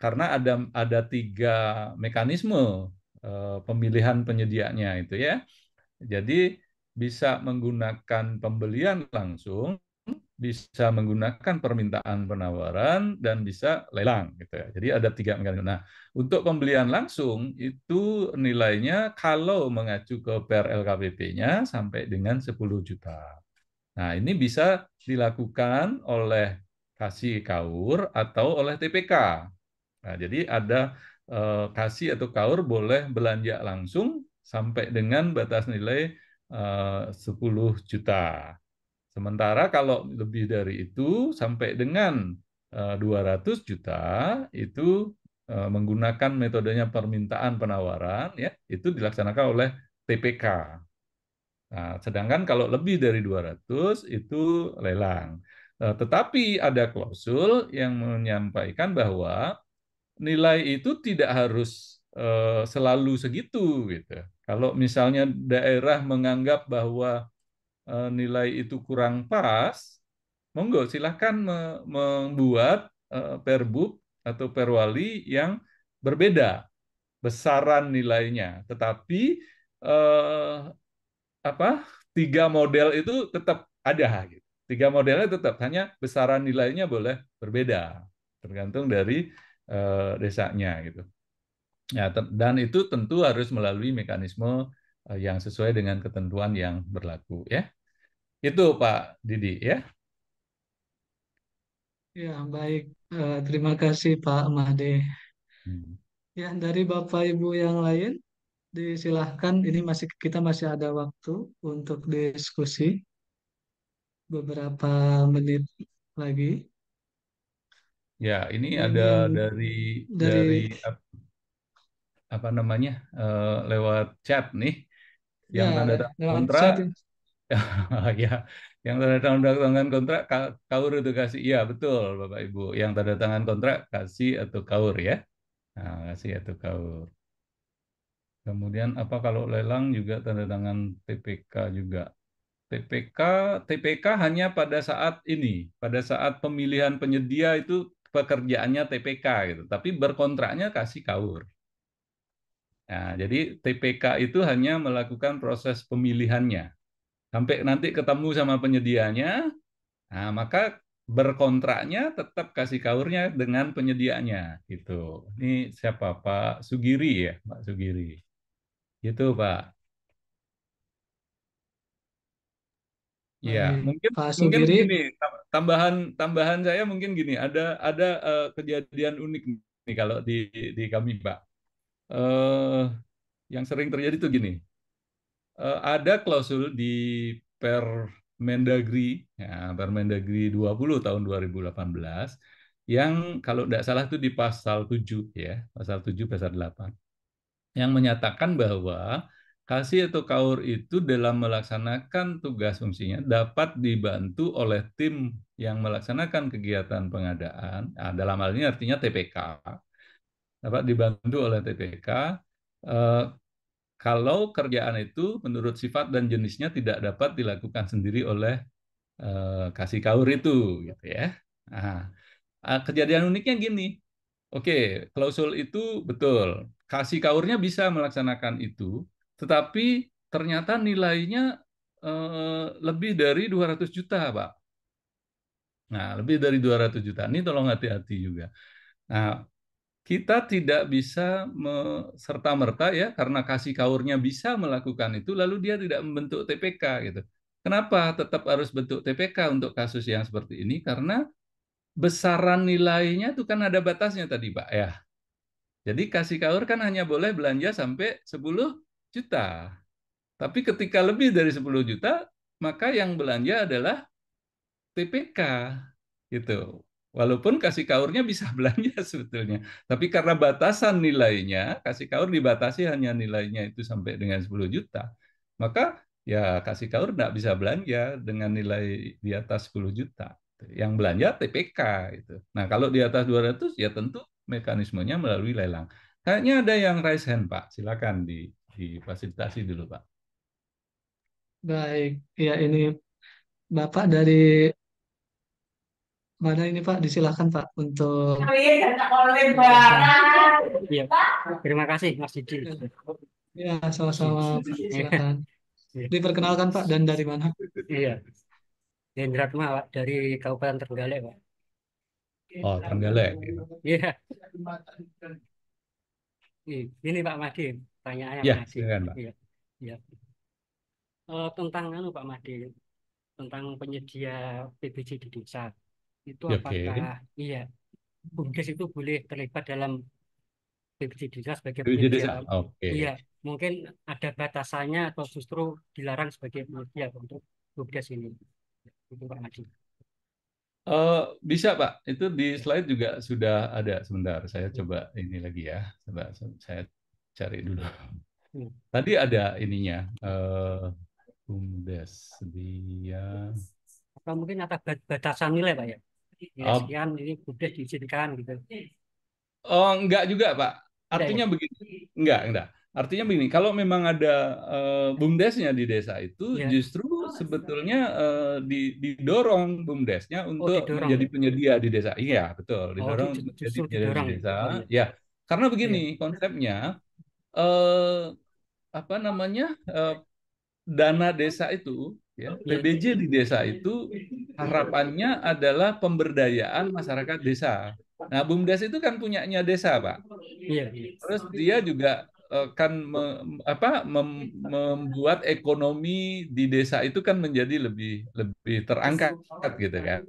karena ada ada tiga mekanisme Eh, pemilihan penyediaannya itu ya. Jadi bisa menggunakan pembelian langsung, bisa menggunakan permintaan penawaran dan bisa lelang gitu ya. Jadi ada tiga mekanisme. Nah, untuk pembelian langsung itu nilainya kalau mengacu ke PRLKPP-nya sampai dengan 10 juta. Nah, ini bisa dilakukan oleh kasih kaur atau oleh TPK. Nah, jadi ada Eh, kasih atau kaur boleh belanja langsung sampai dengan batas nilai 10 eh, juta. Sementara kalau lebih dari itu sampai dengan 200 eh, juta itu menggunakan metodenya permintaan penawaran ya itu dilaksanakan oleh TPK. Nah, sedangkan kalau lebih dari 200 itu lelang. Tetapi ada klausul yang menyampaikan bahwa nilai itu tidak harus eh, selalu segitu gitu. Kalau misalnya daerah menganggap bahwa eh, nilai itu kurang pas, monggo silahkan membuat eh, perbup atau perwali yang berbeda besaran nilainya. Tetapi apa tiga model itu tetap ada gitu. Tiga modelnya tetap hanya besaran nilainya boleh berbeda tergantung dari Eh, desanya gitu. Ya, dan itu tentu harus melalui mekanisme eh, yang sesuai dengan ketentuan yang berlaku ya. Itu Pak Didi ya. Ya, baik. Eh, terima kasih Pak Made. Hmm. Ya, dari Bapak Ibu yang lain disilahkan ini masih kita masih ada waktu untuk diskusi beberapa menit lagi. Ya, ini ada hmm, dari dari dari apa namanya? uh, lewat chat nih yang ya tanda tangan kontrak ya yang tanda tangan kontrak ya. ya, Ka- Kaur itu kasih. Iya, betul Bapak Ibu. Yang tanda tangan kontrak kasih atau Kaur ya. Nah, kasih atau Kaur. Kemudian apa kalau lelang juga tanda tangan TPK juga. TPK TPK hanya pada saat ini, pada saat pemilihan penyedia itu pekerjaannya TPK gitu, tapi berkontraknya kasih kaur. Nah, jadi TPK itu hanya melakukan proses pemilihannya. Sampai nanti ketemu sama penyediaannya, nah, maka berkontraknya tetap kasih kaurnya dengan penyediaannya gitu. Ini siapa Pak Sugiri ya, Pak Sugiri. Gitu Pak. Iya. iya, mungkin Pak mungkin gini tambahan tambahan saya mungkin gini ada ada uh, kejadian unik nih kalau di di kami Pak. Uh, eh, yang sering terjadi tuh gini. Uh, ada klausul di Permendagri, ya, Permendagri 20 tahun 2018 yang kalau tidak salah itu di pasal 7 ya, pasal 7 pasal 8 yang menyatakan bahwa Kasih atau kaur itu dalam melaksanakan tugas fungsinya dapat dibantu oleh tim yang melaksanakan kegiatan pengadaan, nah, dalam hal ini artinya TPK, dapat dibantu oleh TPK eh, kalau kerjaan itu menurut sifat dan jenisnya tidak dapat dilakukan sendiri oleh eh, kasih kaur itu, gitu ya. Nah, kejadian uniknya gini, oke, klausul itu betul, kasih kaurnya bisa melaksanakan itu, tetapi ternyata nilainya eh, lebih dari 200 juta, Pak. Nah, lebih dari 200 juta. Ini tolong hati-hati juga. Nah, kita tidak bisa serta-merta ya karena kasih kaurnya bisa melakukan itu lalu dia tidak membentuk TPK gitu. Kenapa tetap harus bentuk TPK untuk kasus yang seperti ini? Karena besaran nilainya itu kan ada batasnya tadi, Pak ya. Jadi kasih kaur kan hanya boleh belanja sampai 10 juta. Tapi ketika lebih dari 10 juta, maka yang belanja adalah TPK gitu. Walaupun kasih kaurnya bisa belanja sebetulnya, tapi karena batasan nilainya, kasih kaur dibatasi hanya nilainya itu sampai dengan 10 juta. Maka ya kasih kaur tidak bisa belanja dengan nilai di atas 10 juta. Yang belanja TPK itu. Nah, kalau di atas 200 ya tentu mekanismenya melalui lelang. Kayaknya ada yang raise hand, Pak. Silakan di difasilitasi dulu Pak. Baik, ya ini Bapak dari mana ini Pak? Disilahkan Pak untuk. Iya. terima kasih Mas Didi. Ya, sama-sama Silakan. Iya. Diperkenalkan Pak dan dari mana? Iya. Hendratma Pak dari Kabupaten Trenggalek Pak. Oh, Trenggalek. Iya. iya. Ini Pak Madin tanya yang Ya, masih Dengan, Pak. ya, ya. Eh, tentang anu Pak Made tentang penyedia PBJ di desa itu Ya, apakah iya BUMDes itu boleh terlibat dalam PBJ di desa sebagai penyedia desa. Okay. iya mungkin ada batasannya atau justru dilarang sebagai penyedia untuk BUMDes ini itu Pak Made Uh, bisa Pak, itu di slide juga sudah ada. Sebentar, saya iya. coba ini lagi ya. Coba saya cari dulu. Hmm. Tadi ada ininya eh bumdes dia atau mungkin ada batasan nilai Pak ya. ya sekian ini bumdes diizinkan gitu. Oh, enggak juga, Pak. Artinya enggak, ya? begini. Enggak, enggak. Artinya begini, kalau memang ada uh, eh, bumdesnya di desa itu, ya. justru eh, oh, sebetulnya uh, didorong bumdesnya untuk oh, didorong. menjadi ya? penyedia di desa. Iya, betul. Oh, didorong oh, menjadi penyedia di desa. Ya, karena begini ya. konsepnya, eh, apa namanya eh, dana desa itu ya oh, iya, PBJ iya. di desa itu harapannya adalah pemberdayaan masyarakat desa. Nah, BUMDes itu kan punyanya desa, Pak. Iya. iya. Terus dia juga eh, kan me, apa mem, membuat ekonomi di desa itu kan menjadi lebih lebih terangkat gitu kan.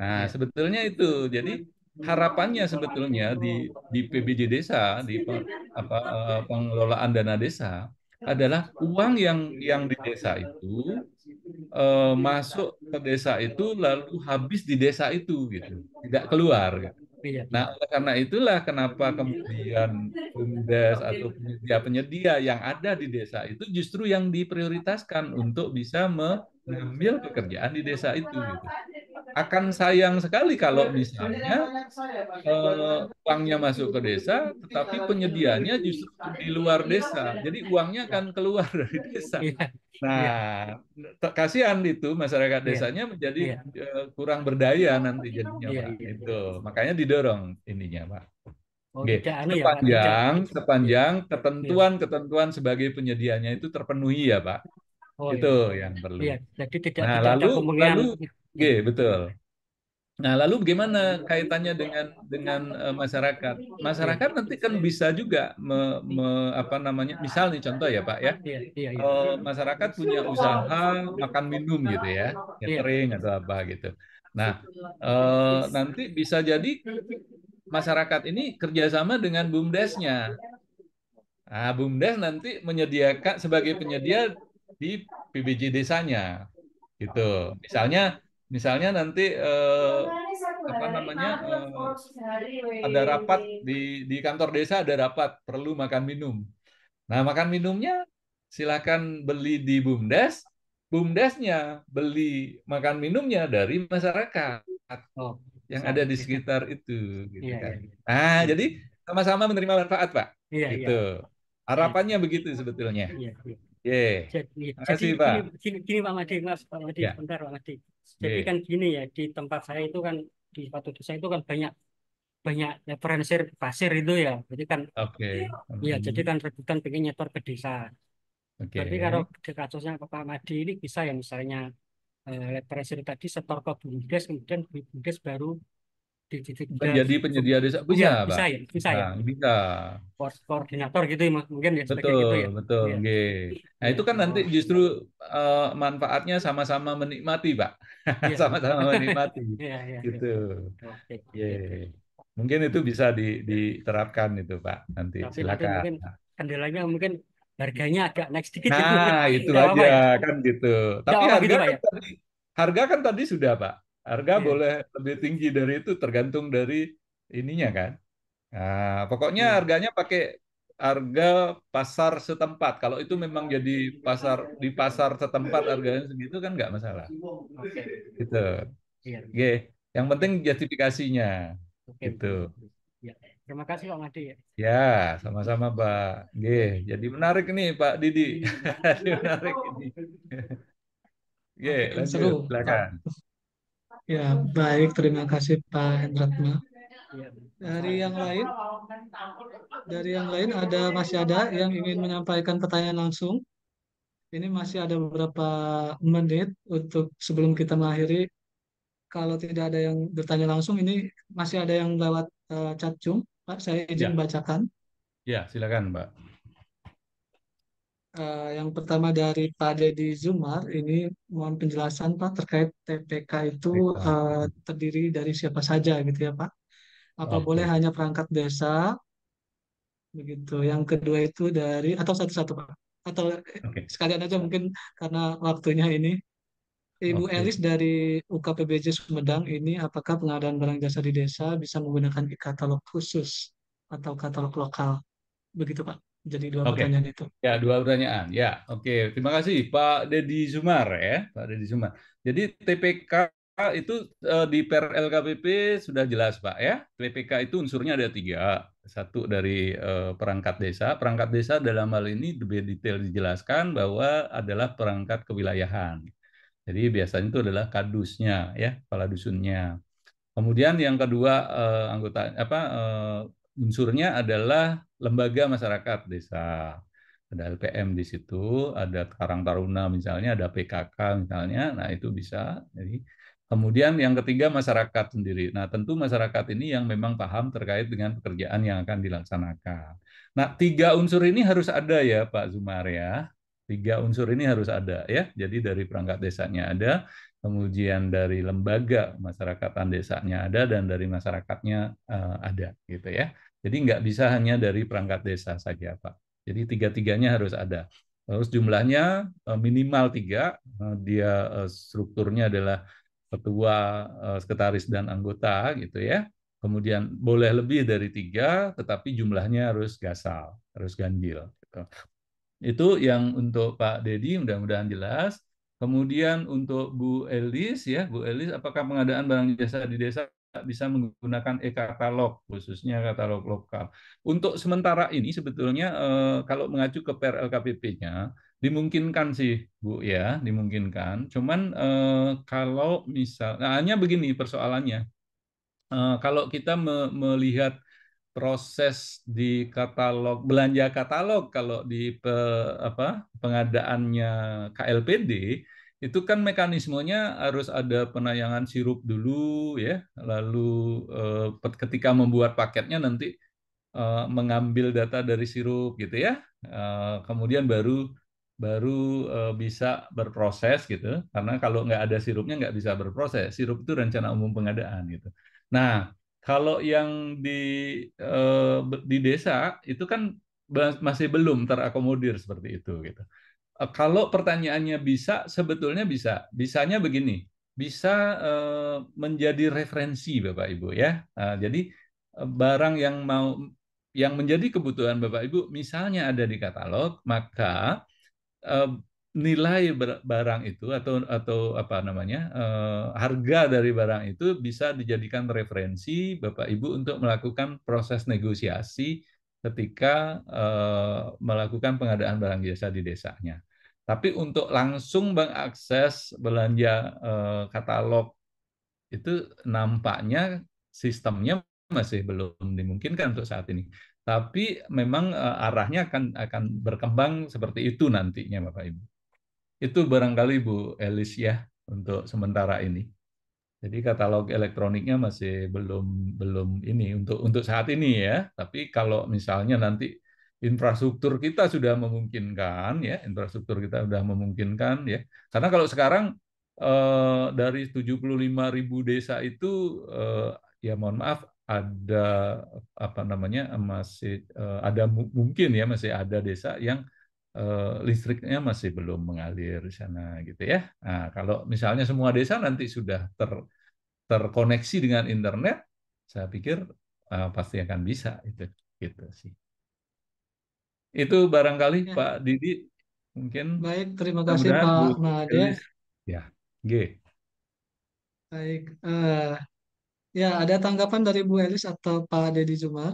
Nah, sebetulnya itu. Jadi harapannya sebetulnya di di PBJ desa di apa, eh, pengelolaan dana desa adalah uang yang yang di desa itu eh, masuk ke desa itu lalu habis di desa itu gitu tidak keluar gitu. Iya. Nah, oleh karena itulah kenapa iya. kemudian BUMDes iya. atau penyedia-penyedia yang ada di desa itu justru yang diprioritaskan untuk bisa mengambil pekerjaan di desa itu. Gitu. Akan sayang sekali kalau misalnya uh, uangnya masuk ke desa, tetapi penyediaannya justru di luar desa. Jadi uangnya akan keluar dari desa. Iya. Nah, yeah. kasihan itu masyarakat iya. desanya yeah. menjadi yeah. Iya. kurang berdaya nanti jadinya, yeah, Pak. Yeah. itu. Makanya didorong ininya, Pak. Oh, okay. Ya, sepanjang ya, sepanjang ketentuan-ketentuan sebagai penyediaannya itu terpenuhi ya, Pak. Oh, itu ya. yang perlu. Ya. Jadi tidak, nah, lalu, ada lalu, Oke, okay, betul. Nah, lalu bagaimana nah, kaitannya dengan dengan uh, masyarakat? Masyarakat nanti kan iya. bisa juga me, me, apa namanya? Iya. Misal contoh ya, Pak ya. Uh, masyarakat punya usaha makan minum gitu ya, catering atau apa gitu. Nah, uh, nanti bisa jadi masyarakat ini kerjasama dengan bumdesnya. Nah, bumdes nanti menyediakan sebagai penyedia di PBJ desanya, gitu. Misalnya Misalnya nanti iya, eh, apa namanya eh, ada rapat di di kantor desa ada rapat perlu makan minum. Nah makan minumnya silakan beli di bumdes, bumdesnya beli makan minumnya dari masyarakat oh, yang ada di gitu. sekitar itu. Gitu iya, kan. iya. iya. Nah jadi sama-sama menerima manfaat pak. Iya, gitu. Iya. Harapannya begitu sebetulnya. iya. Yeah. Jadi, jadi Pak. Gini, gini, gini Pak Madi, Mas, Pak Madi, yeah. Ya. bentar Pak Madi. Jadi yeah. kan gini ya, di tempat saya itu kan di sepatu desa itu kan banyak banyak referensi pasir itu ya. Jadi kan Oke. Okay. Iya, mm. jadi kan rebutan pengen nyetor ke desa. Oke. Okay. Tapi kalau di kasusnya Pak Madi ini bisa ya misalnya eh, referensi tadi setor ke BUMDes kemudian BUMDes baru di titik menjadi kan penyedia desa bisa, bisa, bisa ya, bisa nah, ya. bisa. Koordinator gitu ya, mungkin ya gitu betul, gitu ya. Betul, ya. Okay. Nah, itu kan nanti justru uh, manfaatnya sama-sama menikmati, Pak. Iya. sama-sama menikmati. ya, ya, gitu. Ya. Yeah. Gitu. Mungkin itu bisa di, diterapkan itu, Pak. Nanti Tapi silakan. Mungkin kendalanya mungkin harganya agak naik sedikit nah, itu, itu aja ya. kan gitu. Tapi harga gitu, kan ya? tadi, harga kan tadi sudah, Pak Harga yeah. boleh lebih tinggi dari itu tergantung dari ininya kan. Nah, pokoknya yeah. harganya pakai harga pasar setempat. Kalau itu memang jadi pasar di pasar setempat harganya segitu kan nggak masalah. Okay. Gitu. Iya. oke Yeah. Yang penting justifikasinya. Okay. Gitu. Iya. Terima kasih Pak Madi ya. sama-sama Pak. G. Jadi menarik nih Pak Didi. Iya. menarik ini. G, lanjut. Silakan. Ya, baik. Terima kasih Pak Hendratma. Iya, dari yang lain, dari yang lain ada masih ada yang ingin menyampaikan pertanyaan langsung. Ini masih ada beberapa menit untuk sebelum kita mengakhiri. Kalau tidak ada yang bertanya langsung, ini masih ada yang lewat uh, chat Zoom. Pak, saya izin ya. bacakan. Ya, silakan, Mbak. Uh, yang pertama dari Pak Deddy Zumar, ini mohon penjelasan Pak terkait TPK itu uh, terdiri dari siapa saja gitu ya Pak. Apa okay. boleh hanya perangkat desa, begitu. Yang kedua itu dari, atau satu-satu Pak. Atau okay. sekalian aja mungkin karena waktunya ini. Ibu okay. Elis dari UKPBJ Sumedang ini, apakah pengadaan barang jasa di desa bisa menggunakan e-katalog khusus atau katalog lokal? Begitu Pak. Jadi dua okay. pertanyaan itu. Ya, dua pertanyaan. Ya, oke. Okay. Terima kasih Pak Dedi Sumar ya, Pak Dedi Sumar. Jadi TPK itu uh, di per LKPP sudah jelas Pak ya. TPK itu unsurnya ada tiga. Satu dari uh, perangkat desa. Perangkat desa dalam hal ini lebih detail dijelaskan bahwa adalah perangkat kewilayahan. Jadi biasanya itu adalah kadusnya ya, kepala dusunnya. Kemudian yang kedua eh, anggota apa eh, unsurnya adalah lembaga masyarakat desa. Ada LPM di situ, ada Karang Taruna misalnya, ada PKK misalnya. Nah, itu bisa. Jadi Kemudian yang ketiga masyarakat sendiri. Nah tentu masyarakat ini yang memang paham terkait dengan pekerjaan yang akan dilaksanakan. Nah tiga unsur ini harus ada ya Pak Zumar ya. Tiga unsur ini harus ada ya. Jadi dari perangkat desanya ada, kemudian dari lembaga masyarakatan desanya ada, dan dari masyarakatnya eh, ada gitu ya. Jadi nggak bisa hanya dari perangkat desa saja, Pak. Jadi tiga-tiganya harus ada. Terus jumlahnya eh, minimal tiga, eh, dia eh, strukturnya adalah ketua, sekretaris, dan anggota gitu ya. Kemudian boleh lebih dari tiga, tetapi jumlahnya harus gasal, harus ganjil. Gitu. Itu yang untuk Pak Dedi mudah-mudahan jelas. Kemudian untuk Bu Elis ya, Bu Elis apakah pengadaan barang jasa di desa bisa menggunakan e-katalog, khususnya katalog lokal. Untuk sementara ini sebetulnya eh, kalau mengacu ke PRLKPP-nya, dimungkinkan sih Bu ya, dimungkinkan. Cuman eh, kalau misalnya hanya begini persoalannya, eh, kalau kita melihat proses di katalog belanja katalog kalau di pe, apa pengadaannya KLPD itu kan mekanismenya harus ada penayangan sirup dulu ya lalu eh, ketika membuat paketnya nanti eh, mengambil data dari sirup gitu ya eh, kemudian baru baru eh, bisa berproses gitu karena kalau nggak ada sirupnya nggak bisa berproses sirup itu rencana umum pengadaan gitu nah kalau yang di eh, di desa itu kan masih belum terakomodir seperti itu gitu Eh, kalau pertanyaannya bisa, sebetulnya bisa. Bisanya begini, bisa eh, menjadi referensi Bapak Ibu ya. Eh, jadi barang yang mau yang menjadi kebutuhan Bapak Ibu misalnya ada di katalog, maka nilai barang itu atau atau apa namanya harga dari barang itu bisa dijadikan referensi Bapak Ibu untuk melakukan proses negosiasi ketika melakukan pengadaan barang jasa di desanya. Tapi untuk langsung mengakses belanja eh, katalog itu nampaknya sistemnya masih belum dimungkinkan untuk saat ini. Tapi memang eh, arahnya akan akan berkembang seperti itu nantinya Bapak Ibu. Itu barangkali Bu Elis ya untuk sementara ini. Jadi katalog elektroniknya masih belum belum ini untuk untuk saat ini ya. Tapi kalau misalnya nanti infrastruktur kita sudah memungkinkan ya infrastruktur kita sudah memungkinkan ya karena kalau sekarang eh, dari 75 ribu desa itu eh, ya mohon maaf ada apa namanya masih eh, ada mungkin ya masih ada desa yang eh, listriknya masih belum mengalir di sana gitu ya nah, kalau misalnya semua desa nanti sudah ter terkoneksi dengan internet saya pikir eh, pasti akan bisa itu gitu sih itu barangkali ya. Pak Didi mungkin. Baik, terima kasih Pak Made. Ya. ya, G. Baik, uh, ya ada tanggapan dari Bu Elis atau Pak Dedi Juma?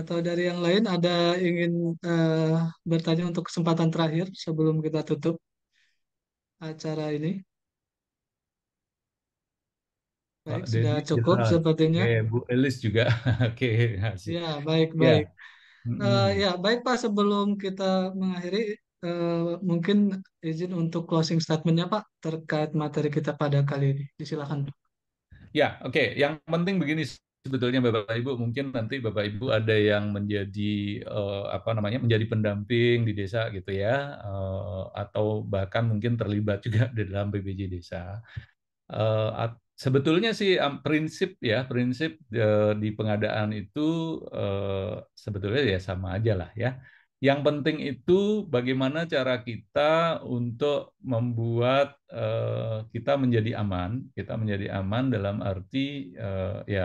Atau dari yang lain ada ingin uh, bertanya untuk kesempatan terakhir sebelum kita tutup acara ini? Baik, Pak sudah cukup kita, sepertinya. Eh, Bu Elis juga. Oke. okay. Ya, baik, ya. baik. Ya. Uh, ya, baik Pak. Sebelum kita mengakhiri, uh, mungkin izin untuk closing statement-nya Pak terkait materi kita pada kali ini. Disilakan. Pak. Ya, oke. Okay. Yang penting begini sebetulnya Bapak Ibu mungkin nanti Bapak Ibu ada yang menjadi uh, apa namanya menjadi pendamping di desa gitu ya uh, atau bahkan mungkin terlibat juga di dalam BPJ desa uh, Sebetulnya sih prinsip ya prinsip eh, di pengadaan itu eh, sebetulnya ya sama aja lah ya. Yang penting itu bagaimana cara kita untuk membuat eh, kita menjadi aman, kita menjadi aman dalam arti ya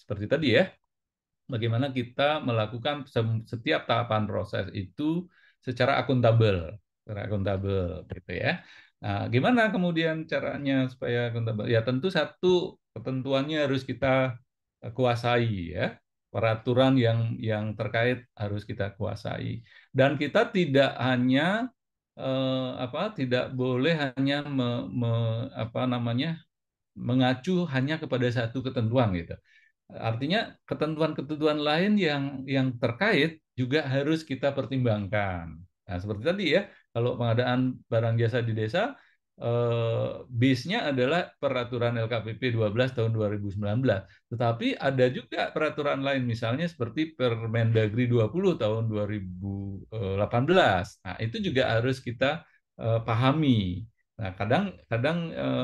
seperti tadi ya. Bagaimana kita melakukan setiap tahapan proses itu secara akuntabel, secara akuntabel gitu ya. Nah, gimana kemudian caranya supaya ya tentu satu ketentuannya harus kita eh, kuasai ya peraturan yang yang terkait harus kita kuasai dan kita tidak hanya eh, apa tidak boleh hanya me, me, apa namanya mengacu hanya kepada satu ketentuan gitu artinya ketentuan-ketentuan lain yang yang terkait juga harus kita pertimbangkan nah seperti tadi ya kalau pengadaan barang jasa di desa eh, bisnya adalah peraturan LKPP 12 tahun 2019. Tetapi ada juga peraturan lain misalnya seperti Permendagri 20 tahun 2018. Eh, nah, itu juga harus kita eh, pahami. Nah, kadang kadang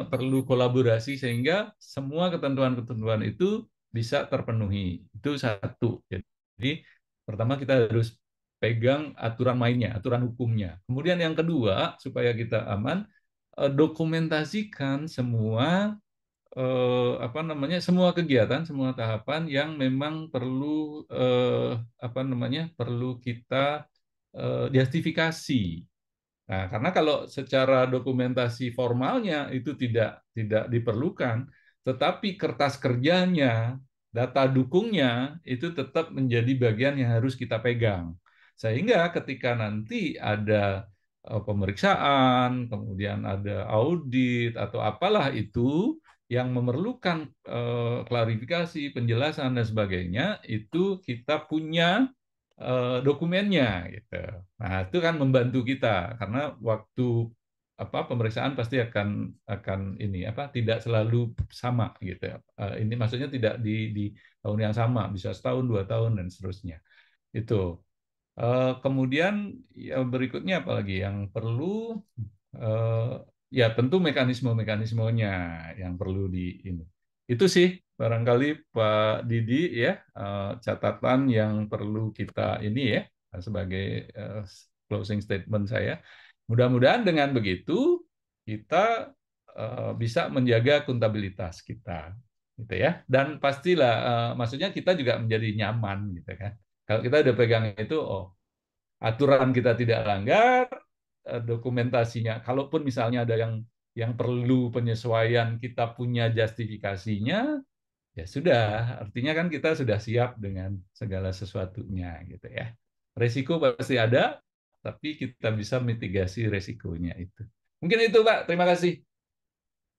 perlu kolaborasi sehingga semua ketentuan-ketentuan itu bisa terpenuhi. Itu satu. Jadi pertama kita harus pegang aturan mainnya, aturan hukumnya. Kemudian yang kedua, supaya kita aman, eh, dokumentasikan semua eh, apa namanya semua kegiatan, semua tahapan yang memang perlu eh, apa namanya perlu kita eh, justifikasi. Nah, karena kalau secara dokumentasi formalnya itu tidak tidak diperlukan, tetapi kertas kerjanya, data dukungnya itu tetap menjadi bagian yang harus kita pegang. Sehingga ketika nanti ada eh, pemeriksaan, kemudian ada audit atau apalah itu yang memerlukan eh, klarifikasi, penjelasan dan sebagainya, itu kita punya eh, dokumennya gitu. Nah, itu kan membantu kita karena waktu apa pemeriksaan pasti akan akan ini apa tidak selalu sama gitu. ya. ini maksudnya tidak di di tahun yang sama, bisa setahun, dua tahun dan seterusnya. Itu. Eh, kemudian ya berikutnya apalagi yang perlu eh, ya tentu mekanisme-mekanismenya yang perlu di ini. Itu sih barangkali Pak Didi ya eh, catatan yang perlu kita ini ya sebagai closing statement saya. Mudah-mudahan dengan begitu kita bisa menjaga akuntabilitas kita gitu ya dan pastilah maksudnya kita juga menjadi nyaman gitu kan kalau kita udah pegang itu, oh aturan kita tidak langgar, eh, dokumentasinya. Kalaupun misalnya ada yang yang perlu penyesuaian, kita punya justifikasinya, ya sudah. Artinya kan kita sudah siap dengan segala sesuatunya gitu ya. Resiko pasti ada, tapi kita bisa mitigasi resikonya itu. Mungkin itu Pak. Terima kasih.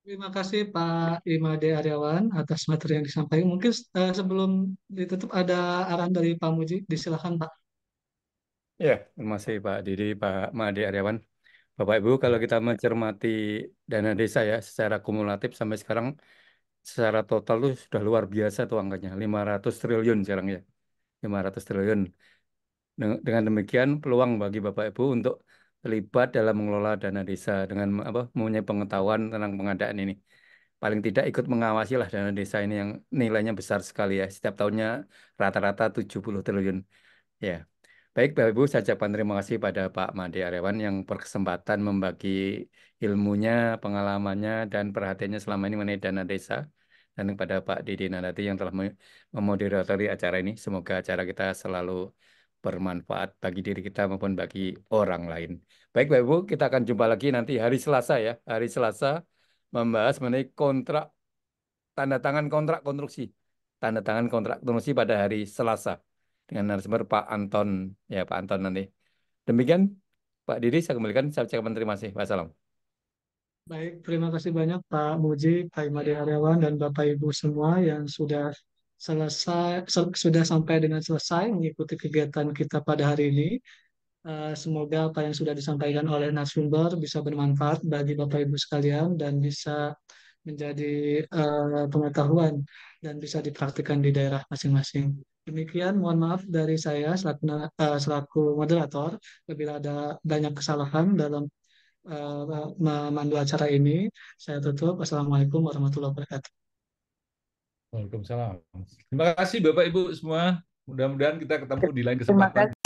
Terima kasih Pak Imade Aryawan atas materi yang disampaikan. Mungkin uh, sebelum ditutup ada arahan dari Pak Muji, disilahkan Pak. Ya, terima kasih Pak Didi, Pak Made Aryawan. Bapak Ibu, kalau kita mencermati dana desa ya secara kumulatif sampai sekarang secara total tuh sudah luar biasa tuh angkanya 500 triliun sekarang ya. 500 triliun. Dengan demikian peluang bagi Bapak Ibu untuk terlibat dalam mengelola dana desa dengan apa mempunyai pengetahuan tentang pengadaan ini. Paling tidak ikut mengawasi lah dana desa ini yang nilainya besar sekali ya. Setiap tahunnya rata-rata 70 triliun. Ya. Baik Bapak Ibu, saya ucapkan terima kasih pada Pak Made Arewan yang berkesempatan membagi ilmunya, pengalamannya, dan perhatiannya selama ini mengenai dana desa. Dan kepada Pak Didi Nandati yang telah memoderatori acara ini. Semoga acara kita selalu bermanfaat bagi diri kita maupun bagi orang lain. Baik Bapak Ibu, kita akan jumpa lagi nanti hari Selasa ya. Hari Selasa membahas mengenai kontrak tanda tangan kontrak konstruksi. Tanda tangan kontrak konstruksi pada hari Selasa dengan narasumber Pak Anton ya Pak Anton nanti. Demikian Pak Diri saya kembalikan saya ucapkan terima kasih. Wassalam. Baik, terima kasih banyak Pak Muji, Pak Imade Aryawan dan Bapak Ibu semua yang sudah selesai sudah sampai dengan selesai mengikuti kegiatan kita pada hari ini. Eh, semoga apa yang sudah disampaikan oleh narasumber bisa bermanfaat bagi Bapak Ibu sekalian dan bisa menjadi eh, pengetahuan dan bisa dipraktikkan di daerah masing-masing. Demikian, mohon maaf dari saya selaku, eh, selaku moderator apabila ada banyak kesalahan dalam uh, memandu acara ini. Saya tutup. Assalamualaikum warahmatullahi wabarakatuh. Waalaikumsalam. Terima kasih Bapak Ibu semua. Mudah-mudahan kita ketemu di lain kesempatan.